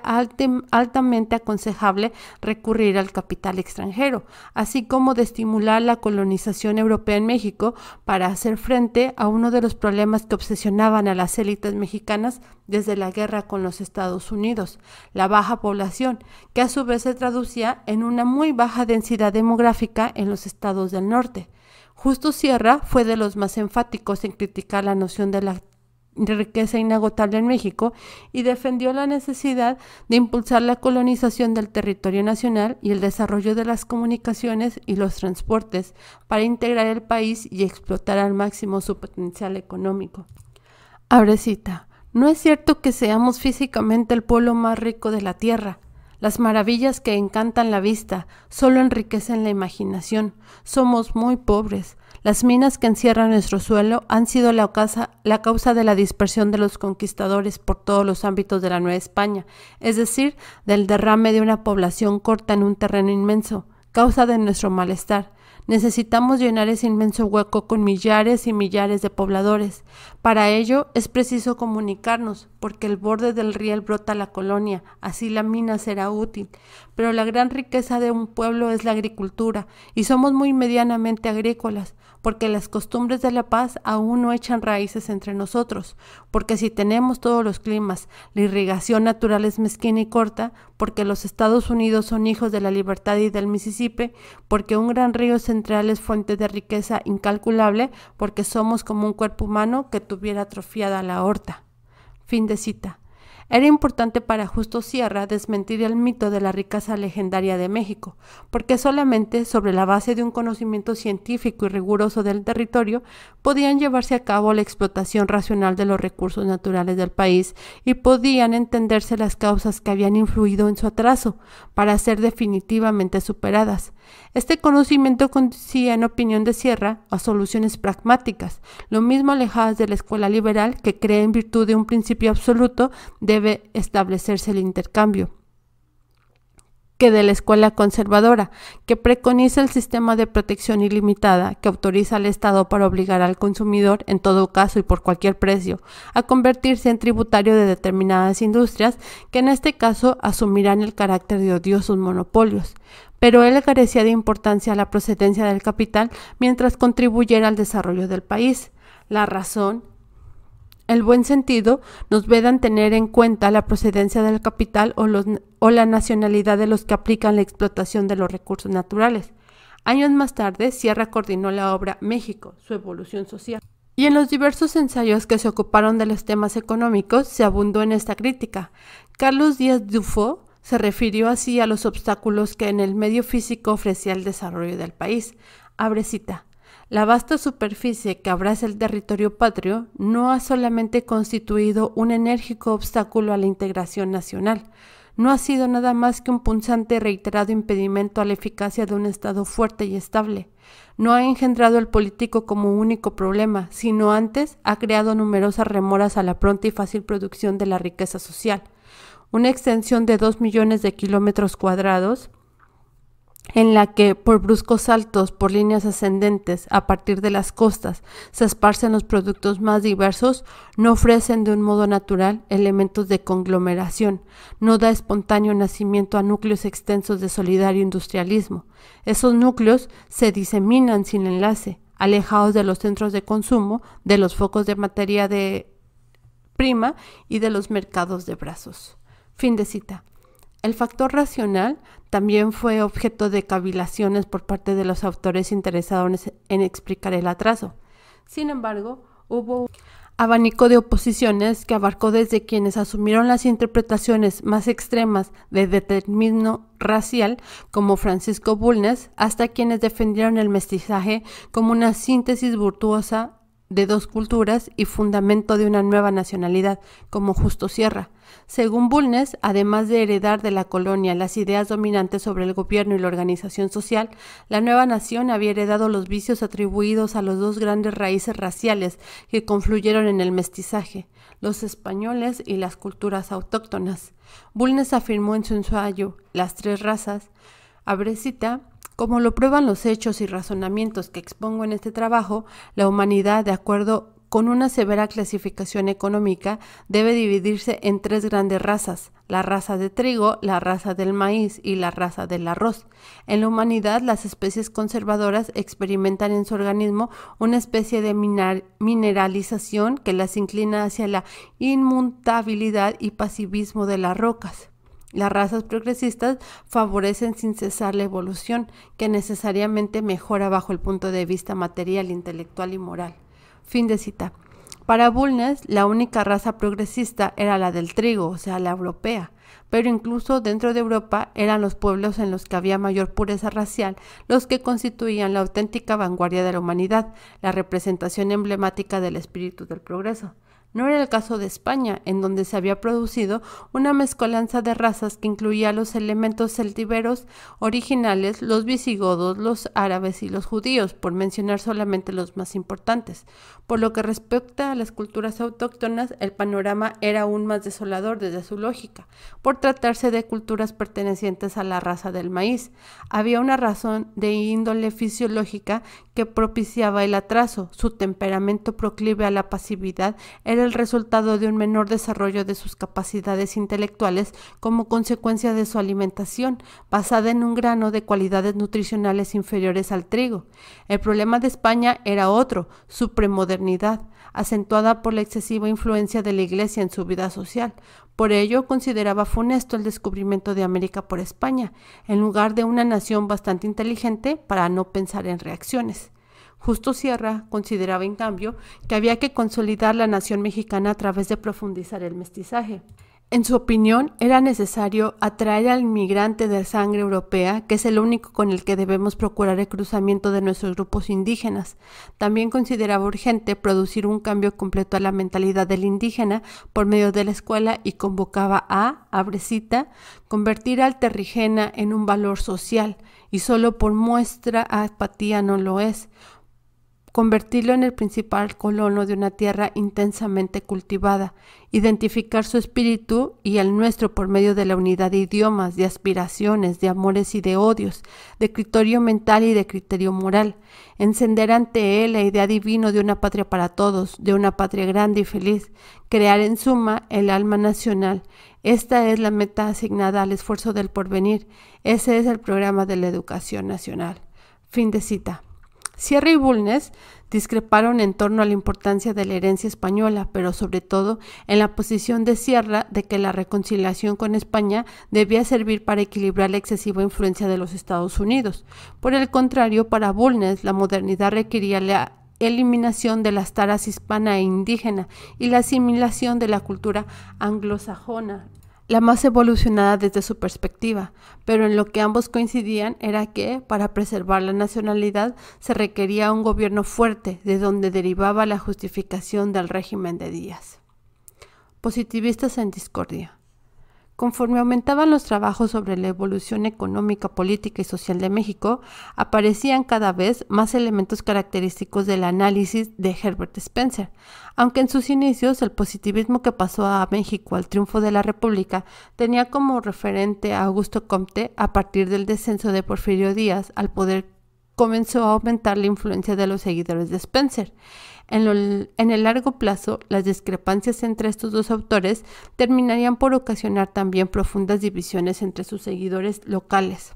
altamente aconsejable recurrir al capital extranjero, así como de estimular la colonización europea en México para hacer frente a uno de los problemas que obsesionaban a las élites mexicanas desde la guerra con los Estados Unidos, la baja población, que a su vez se traducía en una muy baja densidad demográfica en los estados del norte. Justo Sierra fue de los más enfáticos en criticar la noción de la riqueza inagotable en México y defendió la necesidad de impulsar la colonización del territorio nacional y el desarrollo de las comunicaciones y los transportes para integrar el país y explotar al máximo su potencial económico. Abrecita, no es cierto que seamos físicamente el pueblo más rico de la Tierra, las maravillas que encantan la vista solo enriquecen la imaginación. Somos muy pobres. Las minas que encierran nuestro suelo han sido la causa, la causa de la dispersión de los conquistadores por todos los ámbitos de la Nueva España, es decir, del derrame de una población corta en un terreno inmenso, causa de nuestro malestar Necesitamos llenar ese inmenso hueco con millares y millares de pobladores. Para ello es preciso comunicarnos, porque el borde del riel brota la colonia, así la mina será útil. Pero la gran riqueza de un pueblo es la agricultura, y somos muy medianamente agrícolas porque las costumbres de la paz aún no echan raíces entre nosotros, porque si tenemos todos los climas, la irrigación natural es mezquina y corta, porque los Estados Unidos son hijos de la libertad y del Mississippi, porque un gran río central es fuente de riqueza incalculable, porque somos como un cuerpo humano que tuviera atrofiada la aorta. Fin de cita. Era importante para Justo Sierra desmentir el mito de la riqueza legendaria de México, porque solamente sobre la base de un conocimiento científico y riguroso del territorio podían llevarse a cabo la explotación racional de los recursos naturales del país y podían entenderse las causas que habían influido en su atraso para ser definitivamente superadas. Este conocimiento conducía, en opinión de Sierra, a soluciones pragmáticas, lo mismo alejadas de la escuela liberal que cree en virtud de un principio absoluto debe establecerse el intercambio que de la escuela conservadora, que preconiza el sistema de protección ilimitada que autoriza al Estado para obligar al consumidor, en todo caso y por cualquier precio, a convertirse en tributario de determinadas industrias que en este caso asumirán el carácter de odiosos monopolios. Pero él carecía de importancia a la procedencia del capital mientras contribuyera al desarrollo del país. La razón el buen sentido nos vedan tener en cuenta la procedencia del capital o, la nacionalidad de los que aplican la explotación de los recursos naturales. Años más tarde, Sierra coordinó la obra México, su evolución social. Y en los diversos ensayos que se ocuparon de los temas económicos se abundó en esta crítica. Carlos Díaz Dufo se refirió así a los obstáculos que en el medio físico ofrecía el desarrollo del país. cita. La vasta superficie que abraza el territorio patrio no ha solamente constituido un enérgico obstáculo a la integración nacional, no ha sido nada más que un punzante y reiterado impedimento a la eficacia de un Estado fuerte y estable. No ha engendrado el político como único problema, sino antes ha creado numerosas remoras a la pronta y fácil producción de la riqueza social. Una extensión de dos millones de kilómetros cuadrados, en la que, por bruscos saltos, por líneas ascendentes, a partir de las costas, se esparcen los productos más diversos, no ofrecen de un modo natural elementos de conglomeración, no da espontáneo nacimiento a núcleos extensos de solidario industrialismo. Esos núcleos se diseminan sin enlace, alejados de los centros de consumo, de los focos de materia de prima y de los mercados de brazos. Fin de cita. El factor racional también fue objeto de cavilaciones por parte de los autores interesados en explicar el atraso. Sin embargo, hubo un abanico de oposiciones que abarcó desde quienes asumieron las interpretaciones más extremas de determinismo racial, como Francisco Bulnes, hasta quienes defendieron el mestizaje como una síntesis virtuosa de dos culturas y fundamento de una nueva nacionalidad, como Justo Sierra. Según Bulnes, además de heredar de la colonia las ideas dominantes sobre el gobierno y la organización social, la nueva nación había heredado los vicios atribuidos a los dos grandes raíces raciales que confluyeron en el mestizaje, los españoles y las culturas autóctonas. Bulnes afirmó en su ensayo Las tres razas, cita, como lo prueban los hechos y razonamientos que expongo en este trabajo, la humanidad, de acuerdo con una severa clasificación económica, debe dividirse en tres grandes razas, la raza de trigo, la raza del maíz y la raza del arroz. En la humanidad, las especies conservadoras experimentan en su organismo una especie de mineralización que las inclina hacia la inmutabilidad y pasivismo de las rocas. Las razas progresistas favorecen sin cesar la evolución, que necesariamente mejora bajo el punto de vista material, intelectual y moral. Fin de cita. Para Bulnes, la única raza progresista era la del trigo, o sea, la europea, pero incluso dentro de Europa eran los pueblos en los que había mayor pureza racial los que constituían la auténtica vanguardia de la humanidad, la representación emblemática del espíritu del progreso. No era el caso de España, en donde se había producido una mezcolanza de razas que incluía los elementos celtíberos originales, los visigodos, los árabes y los judíos, por mencionar solamente los más importantes. Por lo que respecta a las culturas autóctonas, el panorama era aún más desolador desde su lógica, por tratarse de culturas pertenecientes a la raza del maíz. Había una razón de índole fisiológica que propiciaba el atraso, su temperamento proclive a la pasividad era el resultado de un menor desarrollo de sus capacidades intelectuales como consecuencia de su alimentación, basada en un grano de cualidades nutricionales inferiores al trigo. El problema de España era otro, su premodernidad, acentuada por la excesiva influencia de la Iglesia en su vida social. Por ello, consideraba funesto el descubrimiento de América por España, en lugar de una nación bastante inteligente para no pensar en reacciones. Justo Sierra consideraba, en cambio, que había que consolidar la nación mexicana a través de profundizar el mestizaje. En su opinión, era necesario atraer al inmigrante de sangre europea, que es el único con el que debemos procurar el cruzamiento de nuestros grupos indígenas. También consideraba urgente producir un cambio completo a la mentalidad del indígena por medio de la escuela y convocaba a, abrecita, convertir al terrigena en un valor social, y solo por muestra apatía no lo es convertirlo en el principal colono de una tierra intensamente cultivada, identificar su espíritu y el nuestro por medio de la unidad de idiomas, de aspiraciones, de amores y de odios, de criterio mental y de criterio moral, encender ante él la idea divino de una patria para todos, de una patria grande y feliz, crear en suma el alma nacional. Esta es la meta asignada al esfuerzo del porvenir, ese es el programa de la educación nacional. Fin de cita. Sierra y Bulnes discreparon en torno a la importancia de la herencia española, pero sobre todo en la posición de Sierra de que la reconciliación con España debía servir para equilibrar la excesiva influencia de los Estados Unidos. Por el contrario, para Bulnes, la modernidad requería la eliminación de las taras hispana e indígena y la asimilación de la cultura anglosajona la más evolucionada desde su perspectiva, pero en lo que ambos coincidían era que, para preservar la nacionalidad, se requería un gobierno fuerte, de donde derivaba la justificación del régimen de Díaz. Positivistas en discordia. Conforme aumentaban los trabajos sobre la evolución económica, política y social de México, aparecían cada vez más elementos característicos del análisis de Herbert Spencer. Aunque en sus inicios el positivismo que pasó a México al triunfo de la República tenía como referente a Augusto Comte, a partir del descenso de Porfirio Díaz al poder comenzó a aumentar la influencia de los seguidores de Spencer. En, el largo plazo, las discrepancias entre estos dos autores terminarían por ocasionar también profundas divisiones entre sus seguidores locales.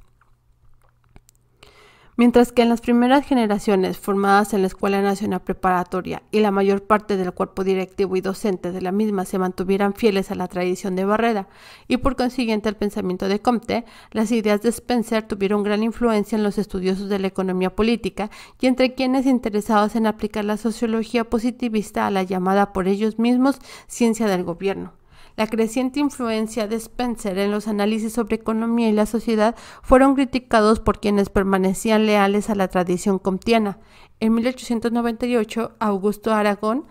Mientras que en las primeras generaciones formadas en la Escuela Nacional Preparatoria y la mayor parte del cuerpo directivo y docente de la misma se mantuvieran fieles a la tradición de Barrera y por consiguiente al pensamiento de Comte, las ideas de Spencer tuvieron gran influencia en los estudiosos de la economía política y entre quienes interesados en aplicar la sociología positivista a la llamada por ellos mismos ciencia del gobierno. La creciente influencia de Spencer en los análisis sobre economía y la sociedad fueron criticados por quienes permanecían leales a la tradición comtiana. En 1898, Augusto Aragón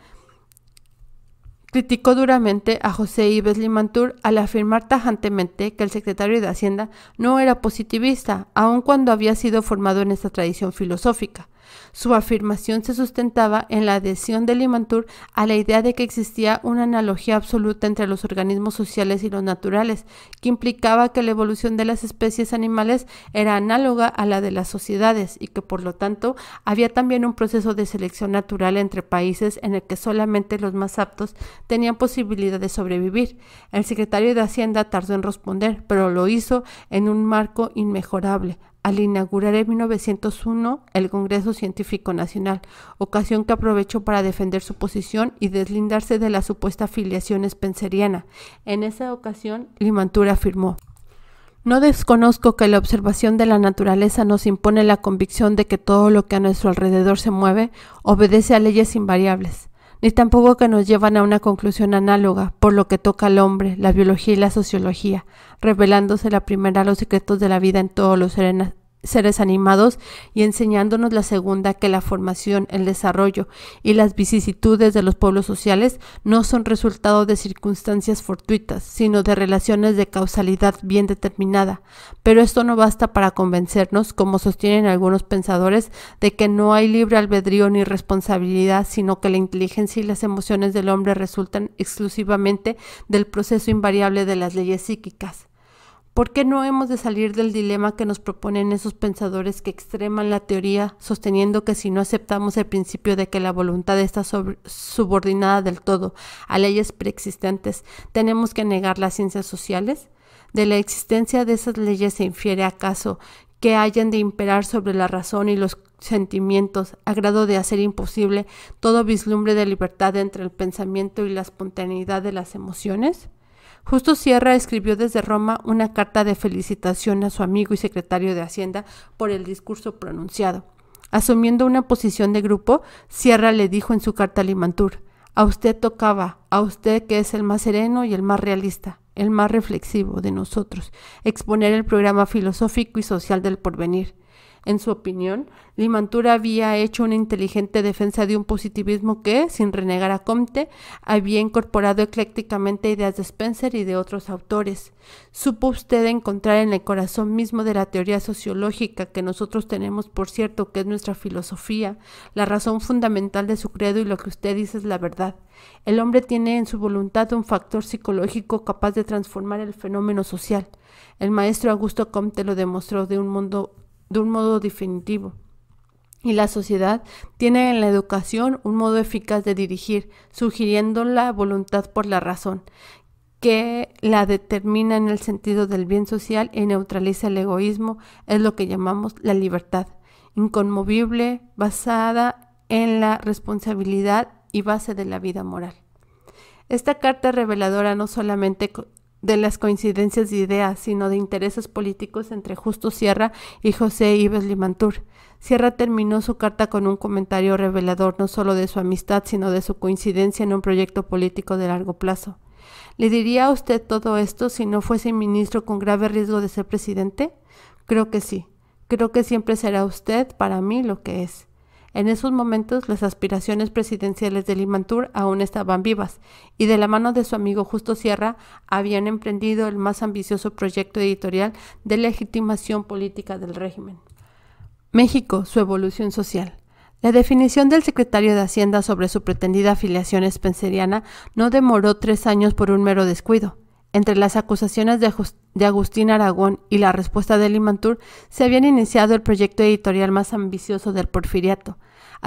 criticó duramente a José Ives Limantur al afirmar tajantemente que el secretario de Hacienda no era positivista, aun cuando había sido formado en esta tradición filosófica. Su afirmación se sustentaba en la adhesión de Limantur a la idea de que existía una analogía absoluta entre los organismos sociales y los naturales, que implicaba que la evolución de las especies animales era análoga a la de las sociedades y que por lo tanto había también un proceso de selección natural entre países en el que solamente los más aptos tenían posibilidad de sobrevivir. El secretario de Hacienda tardó en responder, pero lo hizo en un marco inmejorable, al inaugurar en 1901 el Congreso Científico Nacional, ocasión que aprovechó para defender su posición y deslindarse de la supuesta filiación espenceriana. En esa ocasión, Limantura afirmó. No desconozco que la observación de la naturaleza nos impone la convicción de que todo lo que a nuestro alrededor se mueve obedece a leyes invariables, ni tampoco que nos llevan a una conclusión análoga por lo que toca al hombre, la biología y la sociología, revelándose la primera los secretos de la vida en todos los seres seres animados y enseñándonos la segunda que la formación, el desarrollo y las vicisitudes de los pueblos sociales no son resultado de circunstancias fortuitas, sino de relaciones de causalidad bien determinada. Pero esto no basta para convencernos, como sostienen algunos pensadores, de que no hay libre albedrío ni responsabilidad, sino que la inteligencia y las emociones del hombre resultan exclusivamente del proceso invariable de las leyes psíquicas. ¿Por qué no hemos de salir del dilema que nos proponen esos pensadores que extreman la teoría, sosteniendo que si no aceptamos el principio de que la voluntad está subordinada del todo a leyes preexistentes, tenemos que negar las ciencias sociales? ¿De la existencia de esas leyes se infiere acaso que hayan de imperar sobre la razón y los sentimientos, a grado de hacer imposible todo vislumbre de libertad entre el pensamiento y la espontaneidad de las emociones? Justo Sierra escribió desde Roma una carta de felicitación a su amigo y secretario de Hacienda por el discurso pronunciado. Asumiendo una posición de grupo, Sierra le dijo en su carta a Limantur, a usted tocaba, a usted que es el más sereno y el más realista, el más reflexivo de nosotros, exponer el programa filosófico y social del porvenir. En su opinión, Limantura había hecho una inteligente defensa de un positivismo que, sin renegar a Comte, había incorporado eclécticamente ideas de Spencer y de otros autores. Supo usted encontrar en el corazón mismo de la teoría sociológica que nosotros tenemos, por cierto, que es nuestra filosofía, la razón fundamental de su credo y lo que usted dice es la verdad. El hombre tiene en su voluntad un factor psicológico capaz de transformar el fenómeno social. El maestro Augusto Comte lo demostró de un mundo de un modo definitivo. Y la sociedad tiene en la educación un modo eficaz de dirigir, sugiriendo la voluntad por la razón, que la determina en el sentido del bien social y neutraliza el egoísmo, es lo que llamamos la libertad, inconmovible, basada en la responsabilidad y base de la vida moral. Esta carta reveladora no solamente de las coincidencias de ideas, sino de intereses políticos entre Justo Sierra y José Ives Limantur. Sierra terminó su carta con un comentario revelador no solo de su amistad, sino de su coincidencia en un proyecto político de largo plazo. ¿Le diría a usted todo esto si no fuese ministro con grave riesgo de ser presidente? Creo que sí. Creo que siempre será usted para mí lo que es. En esos momentos las aspiraciones presidenciales de Limantur aún estaban vivas y de la mano de su amigo Justo Sierra habían emprendido el más ambicioso proyecto editorial de legitimación política del régimen. México, su evolución social. La definición del secretario de Hacienda sobre su pretendida afiliación espenceriana no demoró tres años por un mero descuido. Entre las acusaciones de, de Agustín Aragón y la respuesta de Limantur se habían iniciado el proyecto editorial más ambicioso del porfiriato,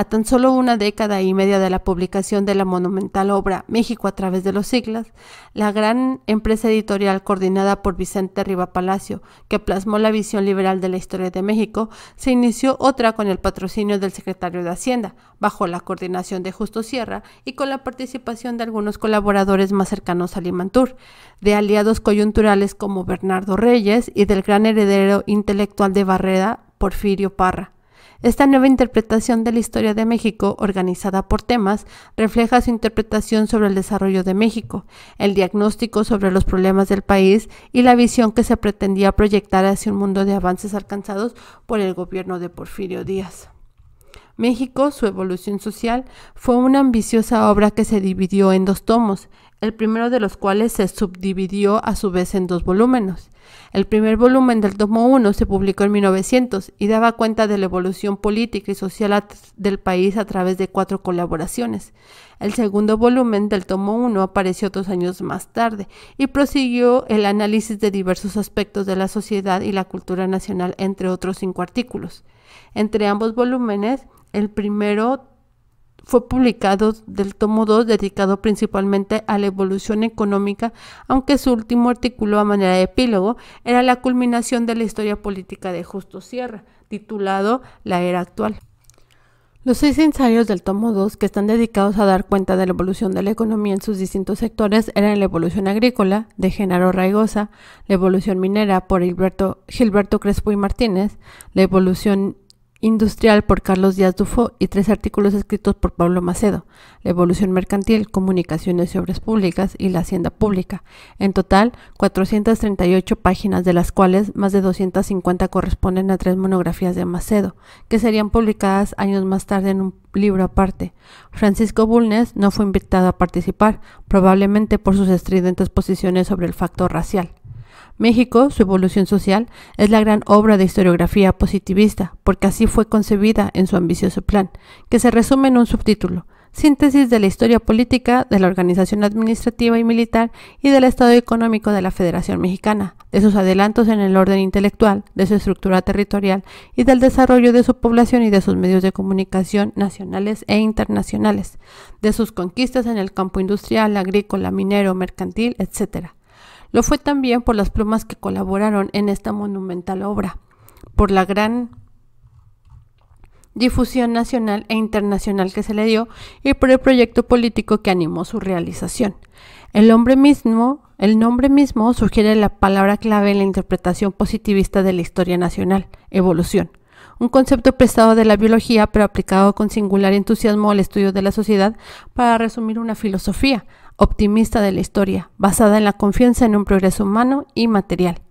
a tan solo una década y media de la publicación de la monumental obra México a través de los siglos, la gran empresa editorial coordinada por Vicente Riva Palacio, que plasmó la visión liberal de la historia de México, se inició otra con el patrocinio del secretario de Hacienda, bajo la coordinación de Justo Sierra y con la participación de algunos colaboradores más cercanos a Limantur, de aliados coyunturales como Bernardo Reyes y del gran heredero intelectual de Barreda, Porfirio Parra. Esta nueva interpretación de la historia de México, organizada por temas, refleja su interpretación sobre el desarrollo de México, el diagnóstico sobre los problemas del país y la visión que se pretendía proyectar hacia un mundo de avances alcanzados por el gobierno de Porfirio Díaz. México, su evolución social, fue una ambiciosa obra que se dividió en dos tomos, el primero de los cuales se subdividió a su vez en dos volúmenes. El primer volumen del tomo 1 se publicó en 1900 y daba cuenta de la evolución política y social del país a través de cuatro colaboraciones. El segundo volumen del tomo 1 apareció dos años más tarde y prosiguió el análisis de diversos aspectos de la sociedad y la cultura nacional, entre otros cinco artículos. Entre ambos volúmenes, el primero fue publicado del tomo 2 dedicado principalmente a la evolución económica, aunque su último artículo a manera de epílogo era la culminación de la historia política de Justo Sierra, titulado La Era Actual. Los seis ensayos del tomo 2 que están dedicados a dar cuenta de la evolución de la economía en sus distintos sectores eran la evolución agrícola de Genaro Raigosa, la evolución minera por Gilberto, Gilberto Crespo y Martínez, la evolución Industrial por Carlos Díaz Dufo y tres artículos escritos por Pablo Macedo, La evolución mercantil, comunicaciones y obras públicas y la hacienda pública. En total, 438 páginas, de las cuales más de 250 corresponden a tres monografías de Macedo, que serían publicadas años más tarde en un libro aparte. Francisco Bulnes no fue invitado a participar, probablemente por sus estridentes posiciones sobre el factor racial. México, su evolución social, es la gran obra de historiografía positivista, porque así fue concebida en su ambicioso plan, que se resume en un subtítulo, Síntesis de la historia política, de la organización administrativa y militar y del estado económico de la Federación Mexicana, de sus adelantos en el orden intelectual, de su estructura territorial y del desarrollo de su población y de sus medios de comunicación nacionales e internacionales, de sus conquistas en el campo industrial, agrícola, minero, mercantil, etcétera. Lo fue también por las plumas que colaboraron en esta monumental obra, por la gran difusión nacional e internacional que se le dio y por el proyecto político que animó su realización. El mismo, el nombre mismo sugiere la palabra clave en la interpretación positivista de la historia nacional, evolución, un concepto prestado de la biología pero aplicado con singular entusiasmo al estudio de la sociedad para resumir una filosofía, optimista de la historia, basada en la confianza en un progreso humano y material.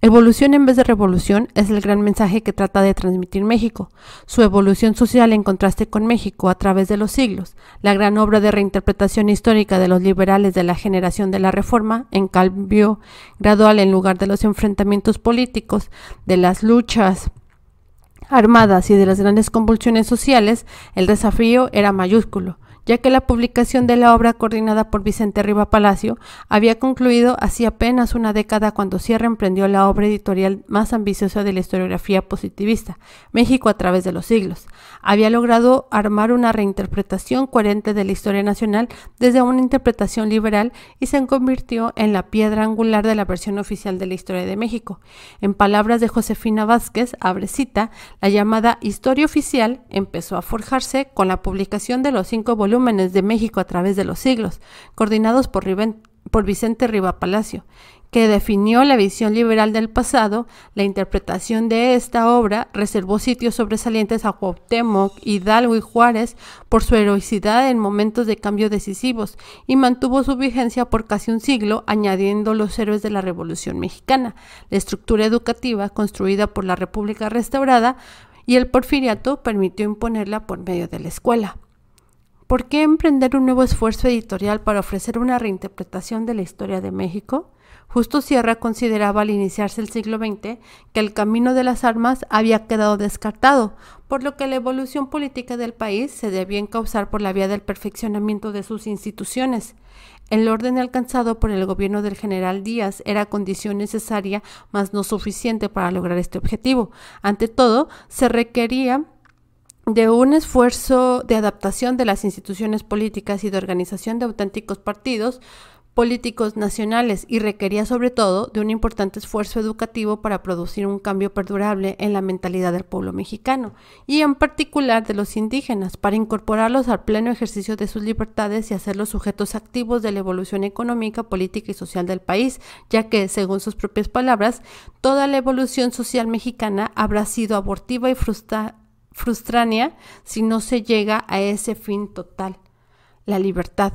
Evolución en vez de revolución es el gran mensaje que trata de transmitir México, su evolución social en contraste con México a través de los siglos, la gran obra de reinterpretación histórica de los liberales de la generación de la Reforma, en cambio gradual en lugar de los enfrentamientos políticos, de las luchas armadas y de las grandes convulsiones sociales, el desafío era mayúsculo, ya que la publicación de la obra coordinada por Vicente Riva Palacio había concluido hacía apenas una década cuando Sierra emprendió la obra editorial más ambiciosa de la historiografía positivista, México a través de los siglos. Había logrado armar una reinterpretación coherente de la historia nacional desde una interpretación liberal y se convirtió en la piedra angular de la versión oficial de la historia de México. En palabras de Josefina Vázquez, Abrecita, la llamada historia oficial empezó a forjarse con la publicación de los cinco de México a través de los siglos, coordinados por, Vicente Riva Palacio, que definió la visión liberal del pasado, la interpretación de esta obra reservó sitios sobresalientes a Cuauhtémoc, Hidalgo y Juárez por su heroicidad en momentos de cambio decisivos y mantuvo su vigencia por casi un siglo, añadiendo los héroes de la Revolución Mexicana, la estructura educativa construida por la República restaurada y el porfiriato permitió imponerla por medio de la escuela. ¿Por qué emprender un nuevo esfuerzo editorial para ofrecer una reinterpretación de la historia de México? Justo Sierra consideraba al iniciarse el siglo XX que el camino de las armas había quedado descartado, por lo que la evolución política del país se debía encauzar por la vía del perfeccionamiento de sus instituciones. El orden alcanzado por el gobierno del general Díaz era condición necesaria, mas no suficiente para lograr este objetivo. Ante todo, se requería de un esfuerzo de adaptación de las instituciones políticas y de organización de auténticos partidos políticos nacionales y requería sobre todo de un importante esfuerzo educativo para producir un cambio perdurable en la mentalidad del pueblo mexicano y en particular de los indígenas para incorporarlos al pleno ejercicio de sus libertades y hacerlos sujetos activos de la evolución económica, política y social del país, ya que, según sus propias palabras, toda la evolución social mexicana habrá sido abortiva y frustrada frustránea si no se llega a ese fin total, la libertad.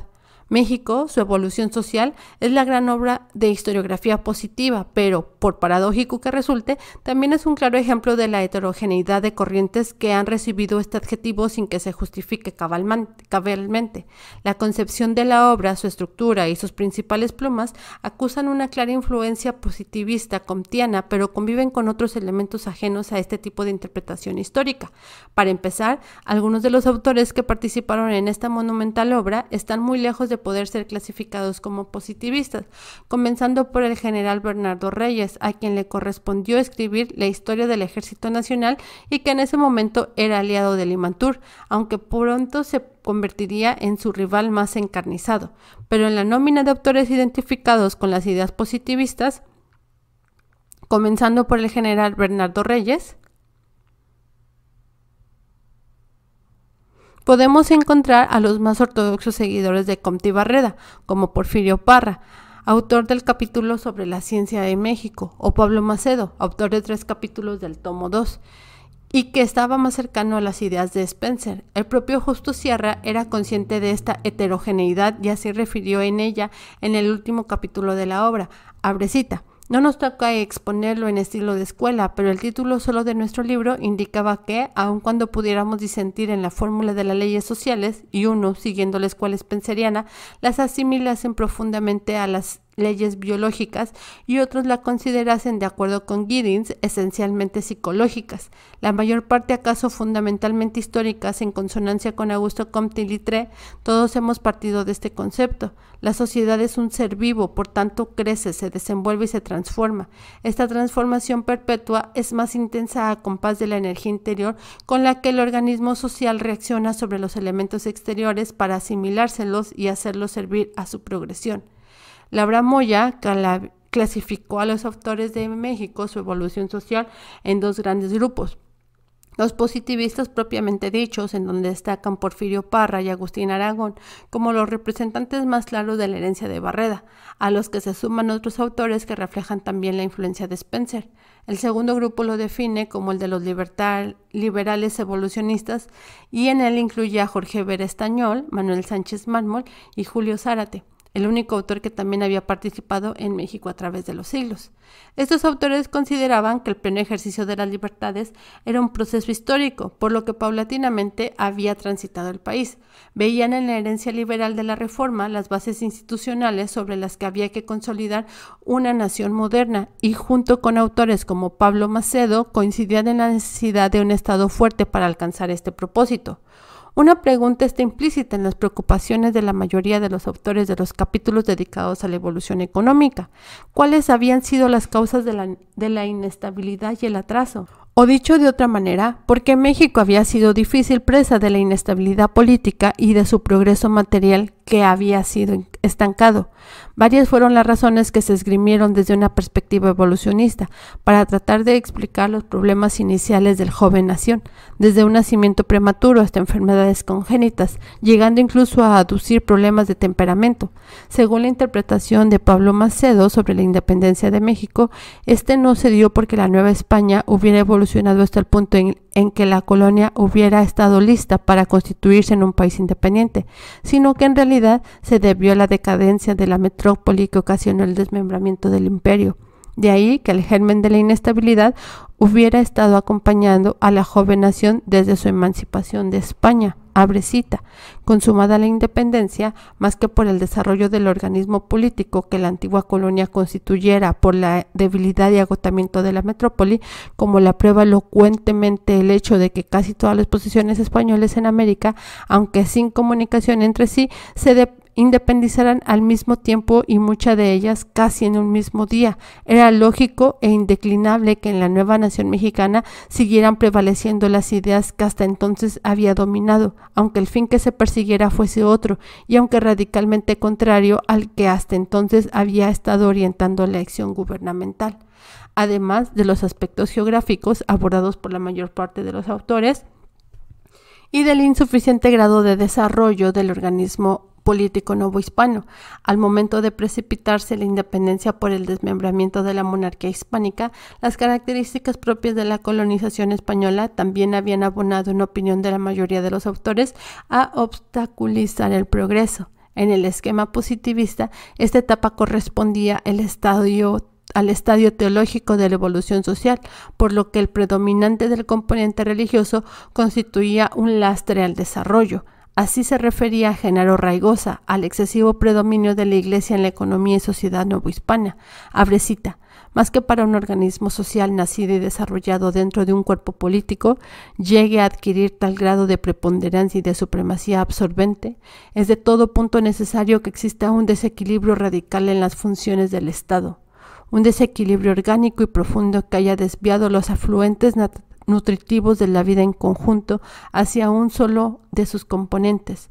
México, su evolución social, es la gran obra de historiografía positiva, pero, por paradójico que resulte, también es un claro ejemplo de la heterogeneidad de corrientes que han recibido este adjetivo sin que se justifique cabalmente. La concepción de la obra, su estructura y sus principales plumas acusan una clara influencia positivista comtiana, pero conviven con otros elementos ajenos a este tipo de interpretación histórica. Para empezar, algunos de los autores que participaron en esta monumental obra están muy lejos de poder ser clasificados como positivistas, comenzando por el general Bernardo Reyes, a quien le correspondió escribir la historia del Ejército Nacional y que en ese momento era aliado de Limantur, aunque pronto se convertiría en su rival más encarnizado. Pero en la nómina de autores identificados con las ideas positivistas, comenzando por el general Bernardo Reyes, podemos encontrar a los más ortodoxos seguidores de Comte y Barreda, como Porfirio Parra, autor del capítulo sobre la ciencia de México, o Pablo Macedo, autor de tres capítulos del tomo 2, y que estaba más cercano a las ideas de Spencer. El propio Justo Sierra era consciente de esta heterogeneidad y así refirió en ella en el último capítulo de la obra, Abrecita. No nos toca exponerlo en estilo de escuela, pero el título solo de nuestro libro indicaba que, aun cuando pudiéramos disentir en la fórmula de las leyes sociales, y uno, siguiendo la escuela penseriana, las asimilasen profundamente a las leyes biológicas y otros la considerasen, de acuerdo con Giddings, esencialmente psicológicas, la mayor parte acaso fundamentalmente históricas, en consonancia con Augusto Comte y Littré, todos hemos partido de este concepto. La sociedad es un ser vivo, por tanto crece, se desenvuelve y se transforma. Esta transformación perpetua es más intensa a compás de la energía interior con la que el organismo social reacciona sobre los elementos exteriores para asimilárselos y hacerlos servir a su progresión. Laura Moya clasificó a los autores de México su evolución social en dos grandes grupos. Los positivistas propiamente dichos, en donde destacan Porfirio Parra y Agustín Aragón, como los representantes más claros de la herencia de Barreda, a los que se suman otros autores que reflejan también la influencia de Spencer. El segundo grupo lo define como el de los liberales evolucionistas y en él incluye a Jorge Vera Estañol, Manuel Sánchez Mármol y Julio Zárate el único autor que también había participado en México a través de los siglos. Estos autores consideraban que el pleno ejercicio de las libertades era un proceso histórico, por lo que paulatinamente había transitado el país. Veían en la herencia liberal de la reforma las bases institucionales sobre las que había que consolidar una nación moderna y junto con autores como Pablo Macedo coincidían en la necesidad de un Estado fuerte para alcanzar este propósito. Una pregunta está implícita en las preocupaciones de la mayoría de los autores de los capítulos dedicados a la evolución económica. ¿Cuáles habían sido las causas de la, inestabilidad y el atraso? O dicho de otra manera, ¿por qué México había sido difícil presa de la inestabilidad política y de su progreso material que había sido estancado. Varias fueron las razones que se esgrimieron desde una perspectiva evolucionista para tratar de explicar los problemas iniciales del joven nación, desde un nacimiento prematuro hasta enfermedades congénitas, llegando incluso a aducir problemas de temperamento. Según la interpretación de Pablo Macedo sobre la independencia de México, este no se dio porque la Nueva España hubiera evolucionado hasta el punto en que la colonia hubiera estado lista para constituirse en un país independiente, sino que en realidad se debió a la decadencia de la metrópoli que ocasionó el desmembramiento del imperio. De ahí que el germen de la inestabilidad hubiera estado acompañando a la joven nación desde su emancipación de España abre cita, consumada la independencia, más que por el desarrollo del organismo político que la antigua colonia constituyera por la debilidad y agotamiento de la metrópoli, como la prueba elocuentemente el hecho de que casi todas las posiciones españoles en América, aunque sin comunicación entre sí, se, de independizarán al mismo tiempo y muchas de ellas casi en un mismo día. Era lógico e indeclinable que en la nueva nación mexicana siguieran prevaleciendo las ideas que hasta entonces había dominado, aunque el fin que se persiguiera fuese otro, y aunque radicalmente contrario al que hasta entonces había estado orientando la acción gubernamental. Además de los aspectos geográficos abordados por la mayor parte de los autores, y del insuficiente grado de desarrollo del organismo político novohispano. Al momento de precipitarse la independencia por el desmembramiento de la monarquía hispánica, las características propias de la colonización española también habían abonado, en opinión de la mayoría de los autores, a obstaculizar el progreso. En el esquema positivista, esta etapa correspondía al estadio teológico de la evolución social, por lo que el predominante del componente religioso constituía un lastre al desarrollo. Así se refería Genaro Raigosa al excesivo predominio de la Iglesia en la economía y sociedad novohispana. Abre cita. Más que para un organismo social nacido y desarrollado dentro de un cuerpo político, llegue a adquirir tal grado de preponderancia y de supremacía absorbente, es de todo punto necesario que exista un desequilibrio radical en las funciones del Estado un desequilibrio orgánico y profundo que haya desviado los afluentes nat nutritivos de la vida en conjunto hacia un solo de sus componentes,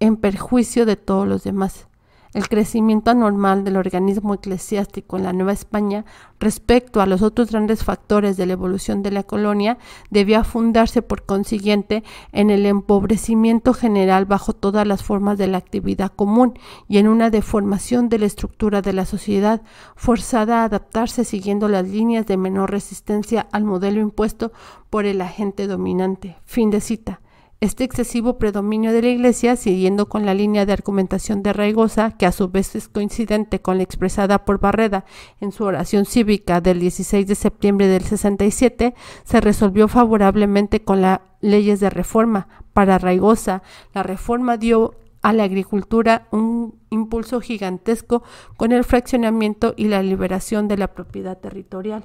en perjuicio de todos los demás el crecimiento anormal del organismo eclesiástico en la Nueva España respecto a los otros grandes factores de la evolución de la colonia debía fundarse por consiguiente en el empobrecimiento general bajo todas las formas de la actividad común y en una deformación de la estructura de la sociedad, forzada a adaptarse siguiendo las líneas de menor resistencia al modelo impuesto por el agente dominante. Fin de cita. Este excesivo predominio de la Iglesia, siguiendo con la línea de argumentación de Raigosa, que a su vez es coincidente con la expresada por Barreda en su oración cívica del 16 de septiembre del 67, se resolvió favorablemente con las leyes de reforma. Para Raigosa, la reforma dio a la agricultura un impulso gigantesco con el fraccionamiento y la liberación de la propiedad territorial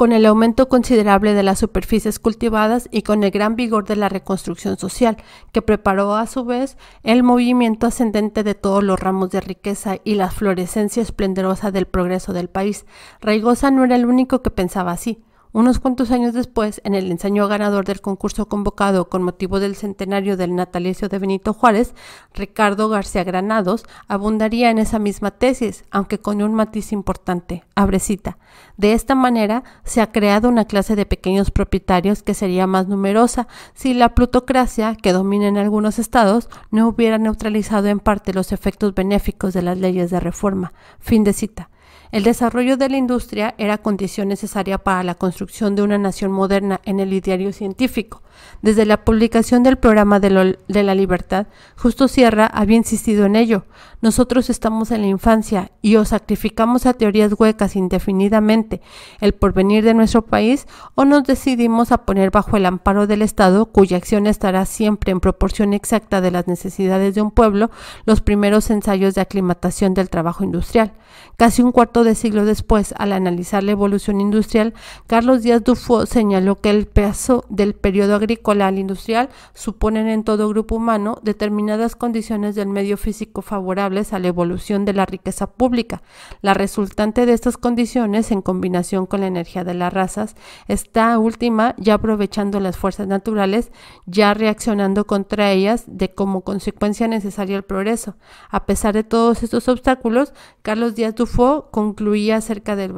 con el aumento considerable de las superficies cultivadas y con el gran vigor de la reconstrucción social, que preparó a su vez el movimiento ascendente de todos los ramos de riqueza y la florescencia esplendorosa del progreso del país. Raigosa no era el único que pensaba así. Unos cuantos años después, en el ensayo ganador del concurso convocado con motivo del centenario del natalicio de Benito Juárez, Ricardo García Granados abundaría en esa misma tesis, aunque con un matiz importante, cita. De esta manera, se ha creado una clase de pequeños propietarios que sería más numerosa si la plutocracia, que domina en algunos estados, no hubiera neutralizado en parte los efectos benéficos de las leyes de reforma. Fin de cita. El desarrollo de la industria era condición necesaria para la construcción de una nación moderna en el ideario científico, desde la publicación del programa de, la libertad, Justo Sierra había insistido en ello. Nosotros estamos en la infancia y o sacrificamos a teorías huecas indefinidamente el porvenir de nuestro país o nos decidimos a poner bajo el amparo del Estado, cuya acción estará siempre en proporción exacta de las necesidades de un pueblo, los primeros ensayos de aclimatación del trabajo industrial. Casi un cuarto de siglo después, al analizar la evolución industrial, Carlos Díaz Dufo señaló que el peso del periodo agrícola al industrial suponen en todo grupo humano determinadas condiciones del medio físico favorables a la evolución de la riqueza pública. La resultante de estas condiciones, en combinación con la energía de las razas, está última ya aprovechando las fuerzas naturales, ya reaccionando contra ellas de como consecuencia necesaria el progreso. A pesar de todos estos obstáculos, Carlos Díaz Dufo concluía acerca de,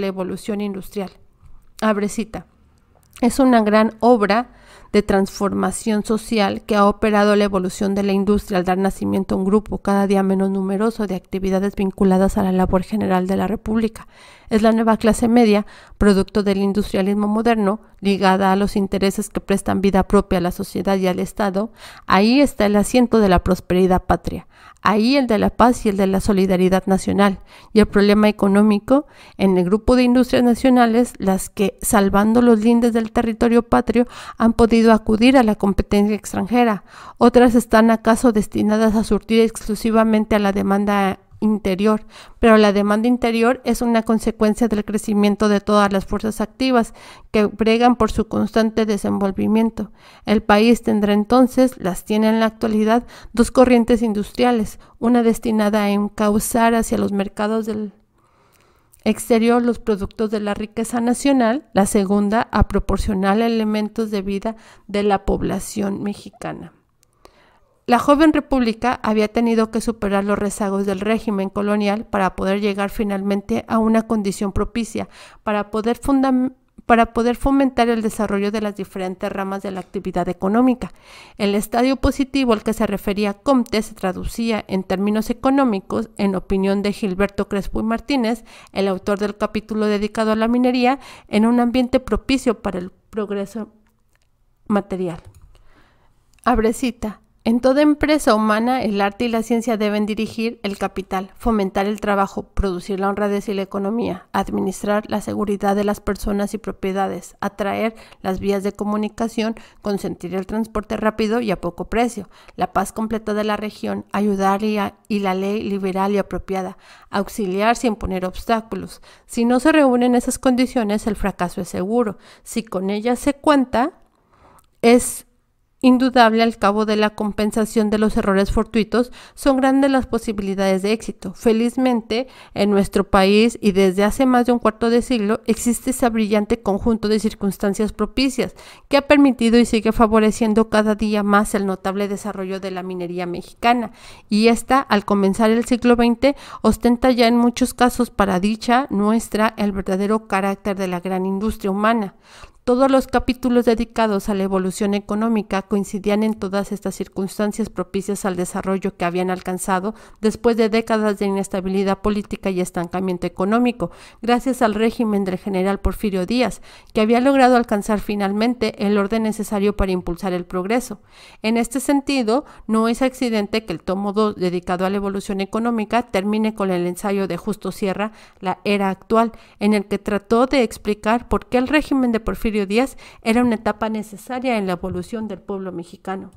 la evolución industrial. Abrecita. Es una gran obra de transformación social que ha operado la evolución de la industria al dar nacimiento a un grupo cada día menos numeroso de actividades vinculadas a la labor general de la República. Es la nueva clase media, producto del industrialismo moderno, ligada a los intereses que prestan vida propia a la sociedad y al Estado. Ahí está el asiento de la prosperidad patria ahí el de la paz y el de la solidaridad nacional, y el problema económico en el grupo de industrias nacionales, las que, salvando los lindes del territorio patrio, han podido acudir a la competencia extranjera. Otras están acaso destinadas a surtir exclusivamente a la demanda interior, pero la demanda interior es una consecuencia del crecimiento de todas las fuerzas activas que bregan por su constante desenvolvimiento. El país tendrá entonces, las tiene en la actualidad, dos corrientes industriales, una destinada a encauzar hacia los mercados del exterior los productos de la riqueza nacional, la segunda a proporcionar elementos de vida de la población mexicana la joven república había tenido que superar los rezagos del régimen colonial para poder llegar finalmente a una condición propicia, para poder, para poder fomentar el desarrollo de las diferentes ramas de la actividad económica. El estadio positivo al que se refería Comte se traducía en términos económicos, en opinión de Gilberto Crespo y Martínez, el autor del capítulo dedicado a la minería, en un ambiente propicio para el progreso material. Abrecita. En toda empresa humana, el arte y la ciencia deben dirigir el capital, fomentar el trabajo, producir la honradez y la economía, administrar la seguridad de las personas y propiedades, atraer las vías de comunicación, consentir el transporte rápido y a poco precio, la paz completa de la región, ayudar y, la ley liberal y apropiada, auxiliar sin poner obstáculos. Si no se reúnen esas condiciones, el fracaso es seguro. Si con ellas se cuenta, es Indudable al cabo de la compensación de los errores fortuitos, son grandes las posibilidades de éxito. Felizmente, en nuestro país y desde hace más de un cuarto de siglo existe ese brillante conjunto de circunstancias propicias que ha permitido y sigue favoreciendo cada día más el notable desarrollo de la minería mexicana. Y esta, al comenzar el siglo XX, ostenta ya en muchos casos para dicha nuestra el verdadero carácter de la gran industria humana. Todos los capítulos dedicados a la evolución económica coincidían en todas estas circunstancias propicias al desarrollo que habían alcanzado después de décadas de inestabilidad política y estancamiento económico, gracias al régimen del general Porfirio Díaz, que había logrado alcanzar finalmente el orden necesario para impulsar el progreso. En este sentido, no es accidente que el tomo 2 dedicado a la evolución económica termine con el ensayo de Justo Sierra, La Era Actual, en el que trató de explicar por qué el régimen de Porfirio era una etapa necesaria en la evolución del pueblo mexicano.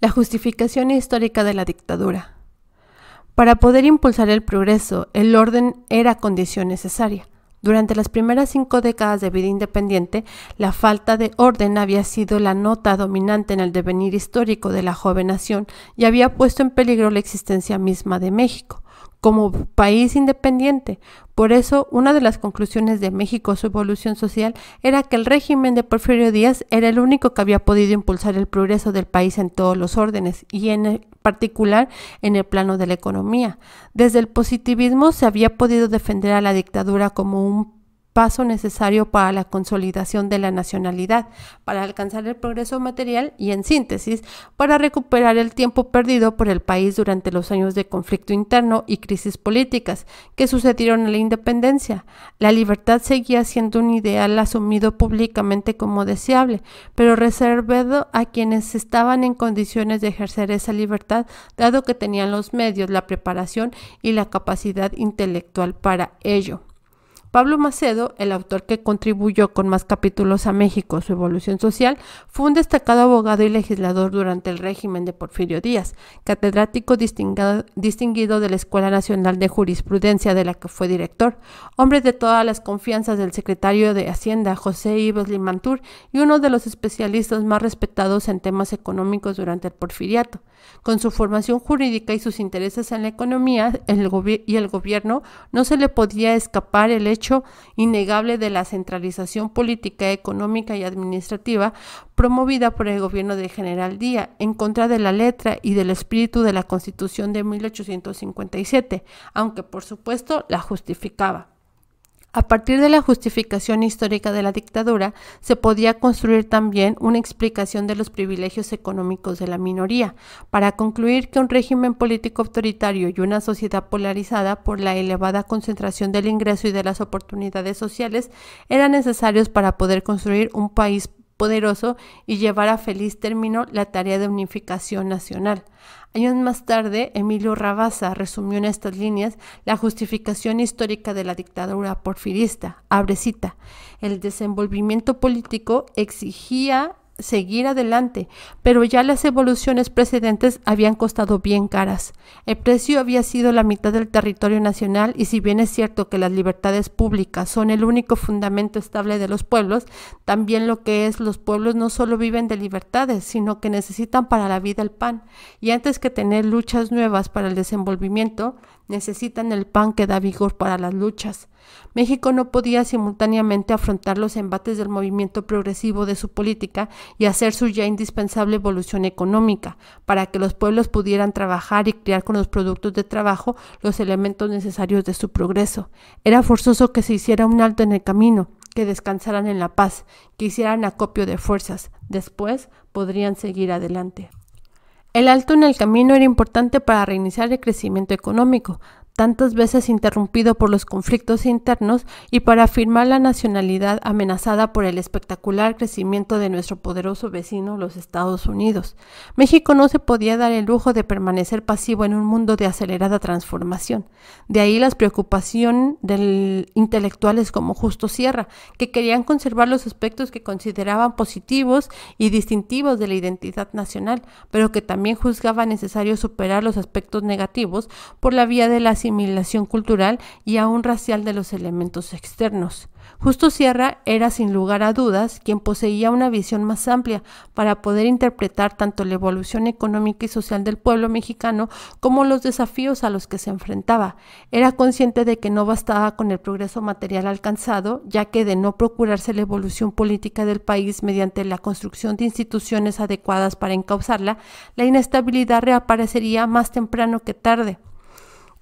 La justificación histórica de la dictadura. Para poder impulsar el progreso, el orden era condición necesaria. Durante las primeras cinco décadas de vida independiente, la falta de orden había sido la nota dominante en el devenir histórico de la joven nación y había puesto en peligro la existencia misma de México como país independiente. Por eso, una de las conclusiones de México, su evolución social, era que el régimen de Porfirio Díaz era el único que había podido impulsar el progreso del país en todos los órdenes y en particular en el plano de la economía. Desde el positivismo se había podido defender a la dictadura como un paso necesario para la consolidación de la nacionalidad, para alcanzar el progreso material y, en síntesis, para recuperar el tiempo perdido por el país durante los años de conflicto interno y crisis políticas que sucedieron a la independencia. La libertad seguía siendo un ideal asumido públicamente como deseable, pero reservado a quienes estaban en condiciones de ejercer esa libertad, dado que tenían los medios, la preparación y la capacidad intelectual para ello. Pablo Macedo, el autor que contribuyó con más capítulos a México, su evolución social, fue un destacado abogado y legislador durante el régimen de Porfirio Díaz, catedrático distinguido de la Escuela Nacional de Jurisprudencia de la que fue director, hombre de todas las confianzas del secretario de Hacienda José Ives Limantur y uno de los especialistas más respetados en temas económicos durante el porfiriato. Con su formación jurídica y sus intereses en la economía y el gobierno, no se le podía escapar el hecho innegable de la centralización política, económica y administrativa promovida por el gobierno de general Díaz en contra de la letra y del espíritu de la Constitución de 1857, aunque por supuesto la justificaba. A partir de la justificación histórica de la dictadura, se podía construir también una explicación de los privilegios económicos de la minoría, para concluir que un régimen político autoritario y una sociedad polarizada por la elevada concentración del ingreso y de las oportunidades sociales eran necesarios para poder construir un país poderoso y llevar a feliz término la tarea de unificación nacional. Años más tarde, Emilio Rabasa resumió en estas líneas la justificación histórica de la dictadura porfirista, cita. El desenvolvimiento político exigía seguir adelante, pero ya las evoluciones precedentes habían costado bien caras. El precio había sido la mitad del territorio nacional y si bien es cierto que las libertades públicas son el único fundamento estable de los pueblos, también lo que es los pueblos no solo viven de libertades, sino que necesitan para la vida el pan, y antes que tener luchas nuevas para el desenvolvimiento, necesitan el pan que da vigor para las luchas. México no podía simultáneamente afrontar los embates del movimiento progresivo de su política y hacer su ya indispensable evolución económica, para que los pueblos pudieran trabajar y crear con los productos de trabajo los elementos necesarios de su progreso. Era forzoso que se hiciera un alto en el camino, que descansaran en la paz, que hicieran acopio de fuerzas. Después podrían seguir adelante. El alto en el camino era importante para reiniciar el crecimiento económico, tantas veces interrumpido por los conflictos internos y para afirmar la nacionalidad amenazada por el espectacular crecimiento de nuestro poderoso vecino, los Estados Unidos. México no se podía dar el lujo de permanecer pasivo en un mundo de acelerada transformación. De ahí las preocupaciones de intelectuales como Justo Sierra, que querían conservar los aspectos que consideraban positivos y distintivos de la identidad nacional, pero que también juzgaba necesario superar los aspectos negativos por la vía de la asimilación cultural y aún racial de los elementos externos. Justo Sierra era sin lugar a dudas quien poseía una visión más amplia para poder interpretar tanto la evolución económica y social del pueblo mexicano como los desafíos a los que se enfrentaba. Era consciente de que no bastaba con el progreso material alcanzado, ya que de no procurarse la evolución política del país mediante la construcción de instituciones adecuadas para encauzarla, la inestabilidad reaparecería más temprano que tarde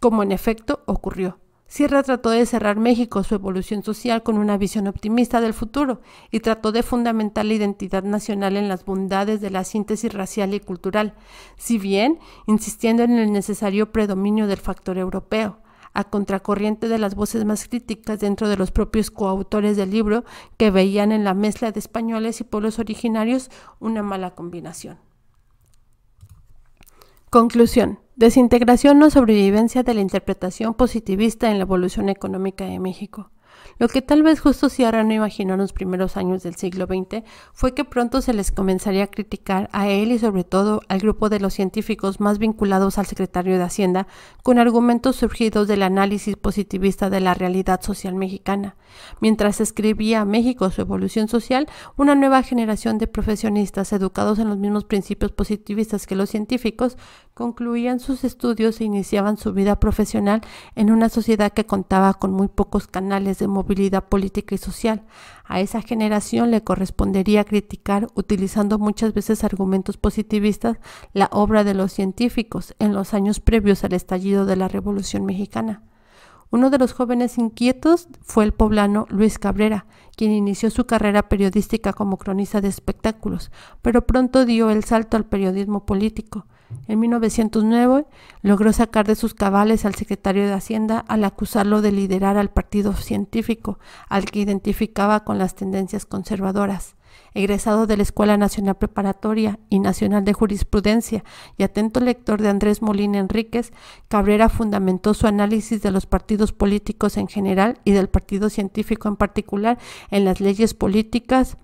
como en efecto ocurrió. Sierra trató de cerrar México su evolución social con una visión optimista del futuro y trató de fundamentar la identidad nacional en las bondades de la síntesis racial y cultural, si bien insistiendo en el necesario predominio del factor europeo, a contracorriente de las voces más críticas dentro de los propios coautores del libro que veían en la mezcla de españoles y pueblos originarios una mala combinación. Conclusión. Desintegración o sobrevivencia de la interpretación positivista en la evolución económica de México. Lo que tal vez justo Sierra no imaginó en los primeros años del siglo XX fue que pronto se les comenzaría a criticar a él y sobre todo al grupo de los científicos más vinculados al secretario de Hacienda con argumentos surgidos del análisis positivista de la realidad social mexicana. Mientras escribía México su evolución social, una nueva generación de profesionistas educados en los mismos principios positivistas que los científicos concluían sus estudios e iniciaban su vida profesional en una sociedad que contaba con muy pocos canales de movimiento movilidad política y social. A esa generación le correspondería criticar, utilizando muchas veces argumentos positivistas, la obra de los científicos en los años previos al estallido de la Revolución Mexicana. Uno de los jóvenes inquietos fue el poblano Luis Cabrera, quien inició su carrera periodística como cronista de espectáculos, pero pronto dio el salto al periodismo político. En 1909 logró sacar de sus cabales al secretario de Hacienda al acusarlo de liderar al Partido Científico, al que identificaba con las tendencias conservadoras. Egresado de la Escuela Nacional Preparatoria y Nacional de Jurisprudencia y atento lector de Andrés Molina Enríquez, Cabrera fundamentó su análisis de los partidos políticos en general y del Partido Científico en particular en las leyes políticas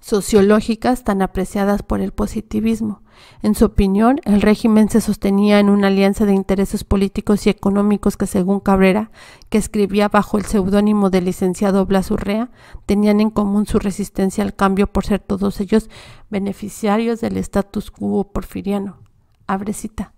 sociológicas tan apreciadas por el positivismo. En su opinión, el régimen se sostenía en una alianza de intereses políticos y económicos que, según Cabrera, que escribía bajo el seudónimo de licenciado Blas Urrea, tenían en común su resistencia al cambio por ser todos ellos beneficiarios del estatus quo porfiriano. Abre cita.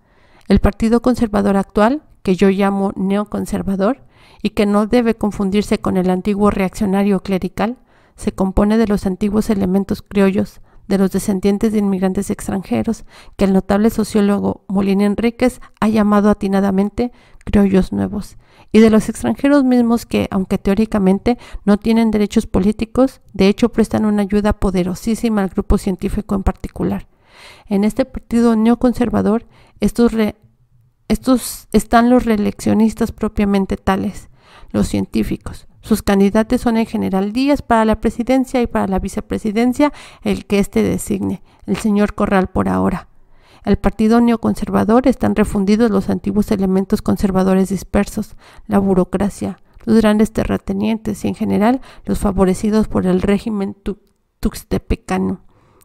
El Partido Conservador actual, que yo llamo neoconservador, y que no debe confundirse con el antiguo reaccionario clerical, se compone de los antiguos elementos criollos, de los descendientes de inmigrantes extranjeros, que el notable sociólogo Molina Enríquez ha llamado atinadamente criollos nuevos, y de los extranjeros mismos que, aunque teóricamente no tienen derechos políticos, de hecho prestan una ayuda poderosísima al grupo científico en particular. En este partido neoconservador, estos, estos están los reeleccionistas propiamente tales, los científicos, sus candidatos son en general Díaz para la presidencia y para la vicepresidencia el que éste designe, el señor Corral por ahora. El partido neoconservador están refundidos los antiguos elementos conservadores dispersos, la burocracia, los grandes terratenientes y en general los favorecidos por el régimen tuxtepecano.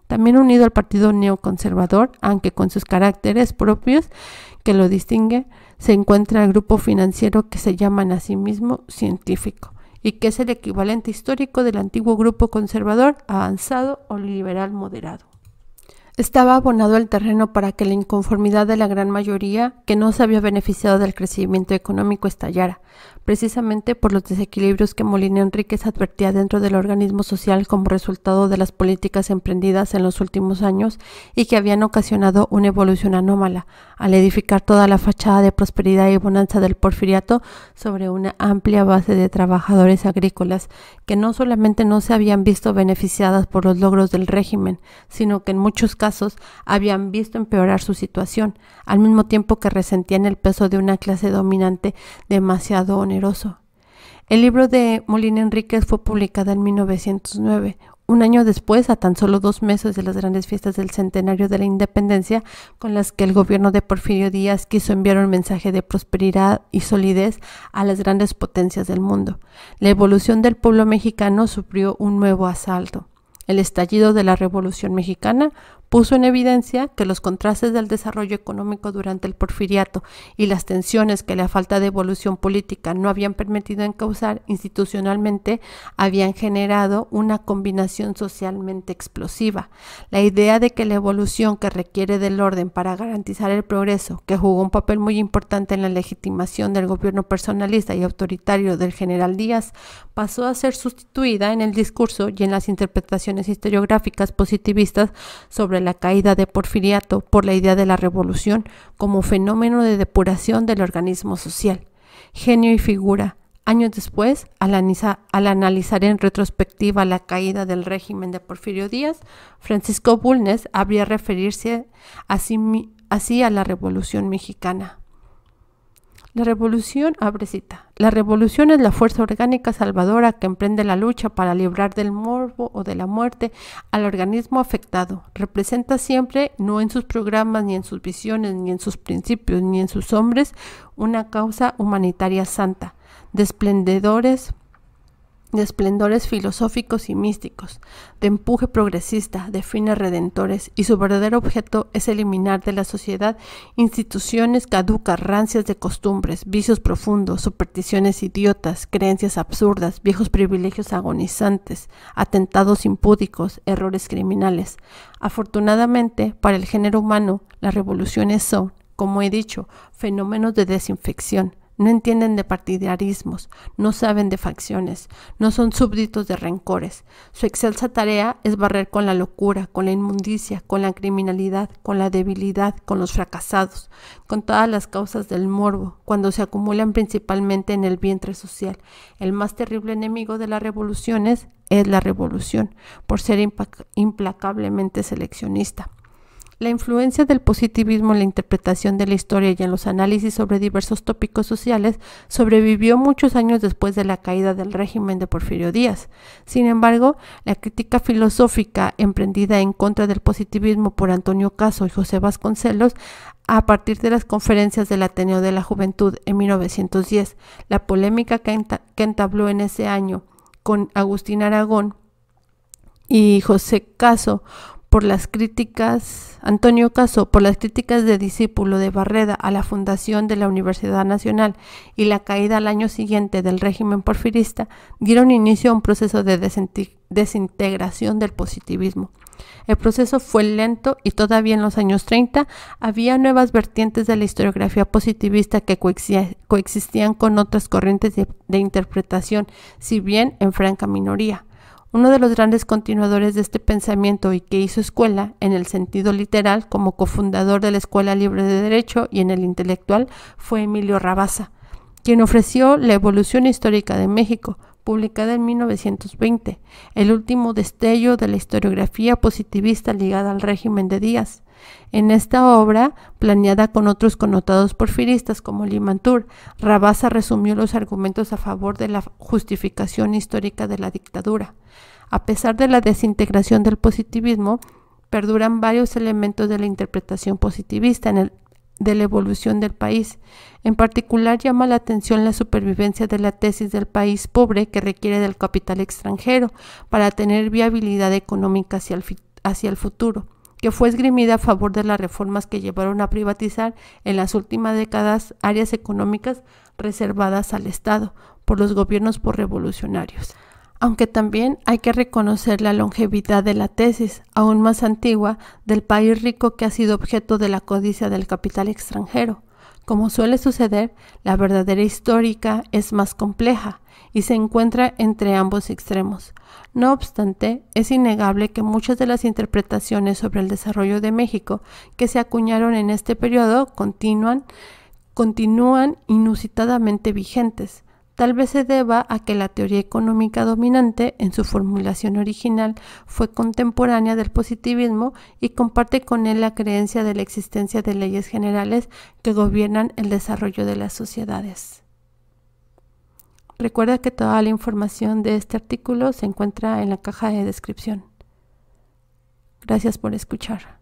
También unido al partido neoconservador, aunque con sus caracteres propios que lo distinguen, se encuentra el grupo financiero que se llaman a sí mismo científico y que es el equivalente histórico del antiguo grupo conservador, avanzado o liberal moderado. Estaba abonado el terreno para que la inconformidad de la gran mayoría, que no se había beneficiado del crecimiento económico, estallara, precisamente por los desequilibrios que Molina Enríquez advertía dentro del organismo social como resultado de las políticas emprendidas en los últimos años y que habían ocasionado una evolución anómala, al edificar toda la fachada de prosperidad y bonanza del porfiriato sobre una amplia base de trabajadores agrícolas, que no solamente no se habían visto beneficiadas por los logros del régimen, sino que en muchos casos habían visto empeorar su situación, al mismo tiempo que resentían el peso de una clase dominante demasiado onerosa el libro de Molina Enríquez fue publicado en 1909. Un año después, a tan solo dos meses de las grandes fiestas del centenario de la independencia, con las que el gobierno de Porfirio Díaz quiso enviar un mensaje de prosperidad y solidez a las grandes potencias del mundo, la evolución del pueblo mexicano sufrió un nuevo asalto. El estallido de la Revolución Mexicana puso en evidencia que los contrastes del desarrollo económico durante el porfiriato y las tensiones que la falta de evolución política no habían permitido encauzar institucionalmente habían generado una combinación socialmente explosiva. La idea de que la evolución que requiere del orden para garantizar el progreso, que jugó un papel muy importante en la legitimación del gobierno personalista y autoritario del general Díaz, pasó a ser sustituida en el discurso y en las interpretaciones historiográficas positivistas sobre la caída de Porfiriato por la idea de la revolución como fenómeno de depuración del organismo social. Genio y figura. Años después, al, analizar en retrospectiva la caída del régimen de Porfirio Díaz, Francisco Bulnes habría referirse así, así a la Revolución Mexicana. La revolución abre cita. La revolución es la fuerza orgánica salvadora que emprende la lucha para librar del morbo o de la muerte al organismo afectado. Representa siempre, no en sus programas, ni en sus visiones, ni en sus principios, ni en sus hombres, una causa humanitaria santa, desplendedores de esplendores filosóficos y místicos, de empuje progresista, de fines redentores, y su verdadero objeto es eliminar de la sociedad instituciones caducas, rancias de costumbres, vicios profundos, supersticiones idiotas, creencias absurdas, viejos privilegios agonizantes, atentados impúdicos, errores criminales. Afortunadamente, para el género humano, las revoluciones son, como he dicho, fenómenos de desinfección, no entienden de partidarismos, no saben de facciones, no son súbditos de rencores. Su excelsa tarea es barrer con la locura, con la inmundicia, con la criminalidad, con la debilidad, con los fracasados, con todas las causas del morbo, cuando se acumulan principalmente en el vientre social. El más terrible enemigo de las revoluciones es la revolución, por ser implacablemente seleccionista. La influencia del positivismo en la interpretación de la historia y en los análisis sobre diversos tópicos sociales sobrevivió muchos años después de la caída del régimen de Porfirio Díaz. Sin embargo, la crítica filosófica emprendida en contra del positivismo por Antonio Caso y José Vasconcelos a partir de las conferencias del Ateneo de la Juventud en 1910, la polémica que, entabló en ese año con Agustín Aragón y José Caso por las críticas, Antonio Caso, por las críticas de discípulo de Barreda a la fundación de la Universidad Nacional y la caída al año siguiente del régimen porfirista, dieron inicio a un proceso de desintegración del positivismo. El proceso fue lento y todavía en los años 30 había nuevas vertientes de la historiografía positivista que coexistían con otras corrientes de, de interpretación, si bien en franca minoría uno de los grandes continuadores de este pensamiento y que hizo escuela en el sentido literal como cofundador de la Escuela Libre de Derecho y en el intelectual fue Emilio Rabasa, quien ofreció La evolución histórica de México, publicada en 1920, el último destello de la historiografía positivista ligada al régimen de Díaz. En esta obra, planeada con otros connotados porfiristas como Limantur, Rabasa resumió los argumentos a favor de la justificación histórica de la dictadura. A pesar de la desintegración del positivismo, perduran varios elementos de la interpretación positivista de la evolución del país. En particular llama la atención la supervivencia de la tesis del país pobre que requiere del capital extranjero para tener viabilidad económica hacia el futuro que fue esgrimida a favor de las reformas que llevaron a privatizar en las últimas décadas áreas económicas reservadas al Estado por los gobiernos por revolucionarios. Aunque también hay que reconocer la longevidad de la tesis, aún más antigua, del país rico que ha sido objeto de la codicia del capital extranjero. Como suele suceder, la verdadera histórica es más compleja y se encuentra entre ambos extremos. No obstante, es innegable que muchas de las interpretaciones sobre el desarrollo de México que se acuñaron en este periodo continúan, continúan inusitadamente vigentes. Tal vez se deba a que la teoría económica dominante en su formulación original fue contemporánea del positivismo y comparte con él la creencia de la existencia de leyes generales que gobiernan el desarrollo de las sociedades. Recuerda que toda la información de este artículo se encuentra en la caja de descripción. Gracias por escuchar.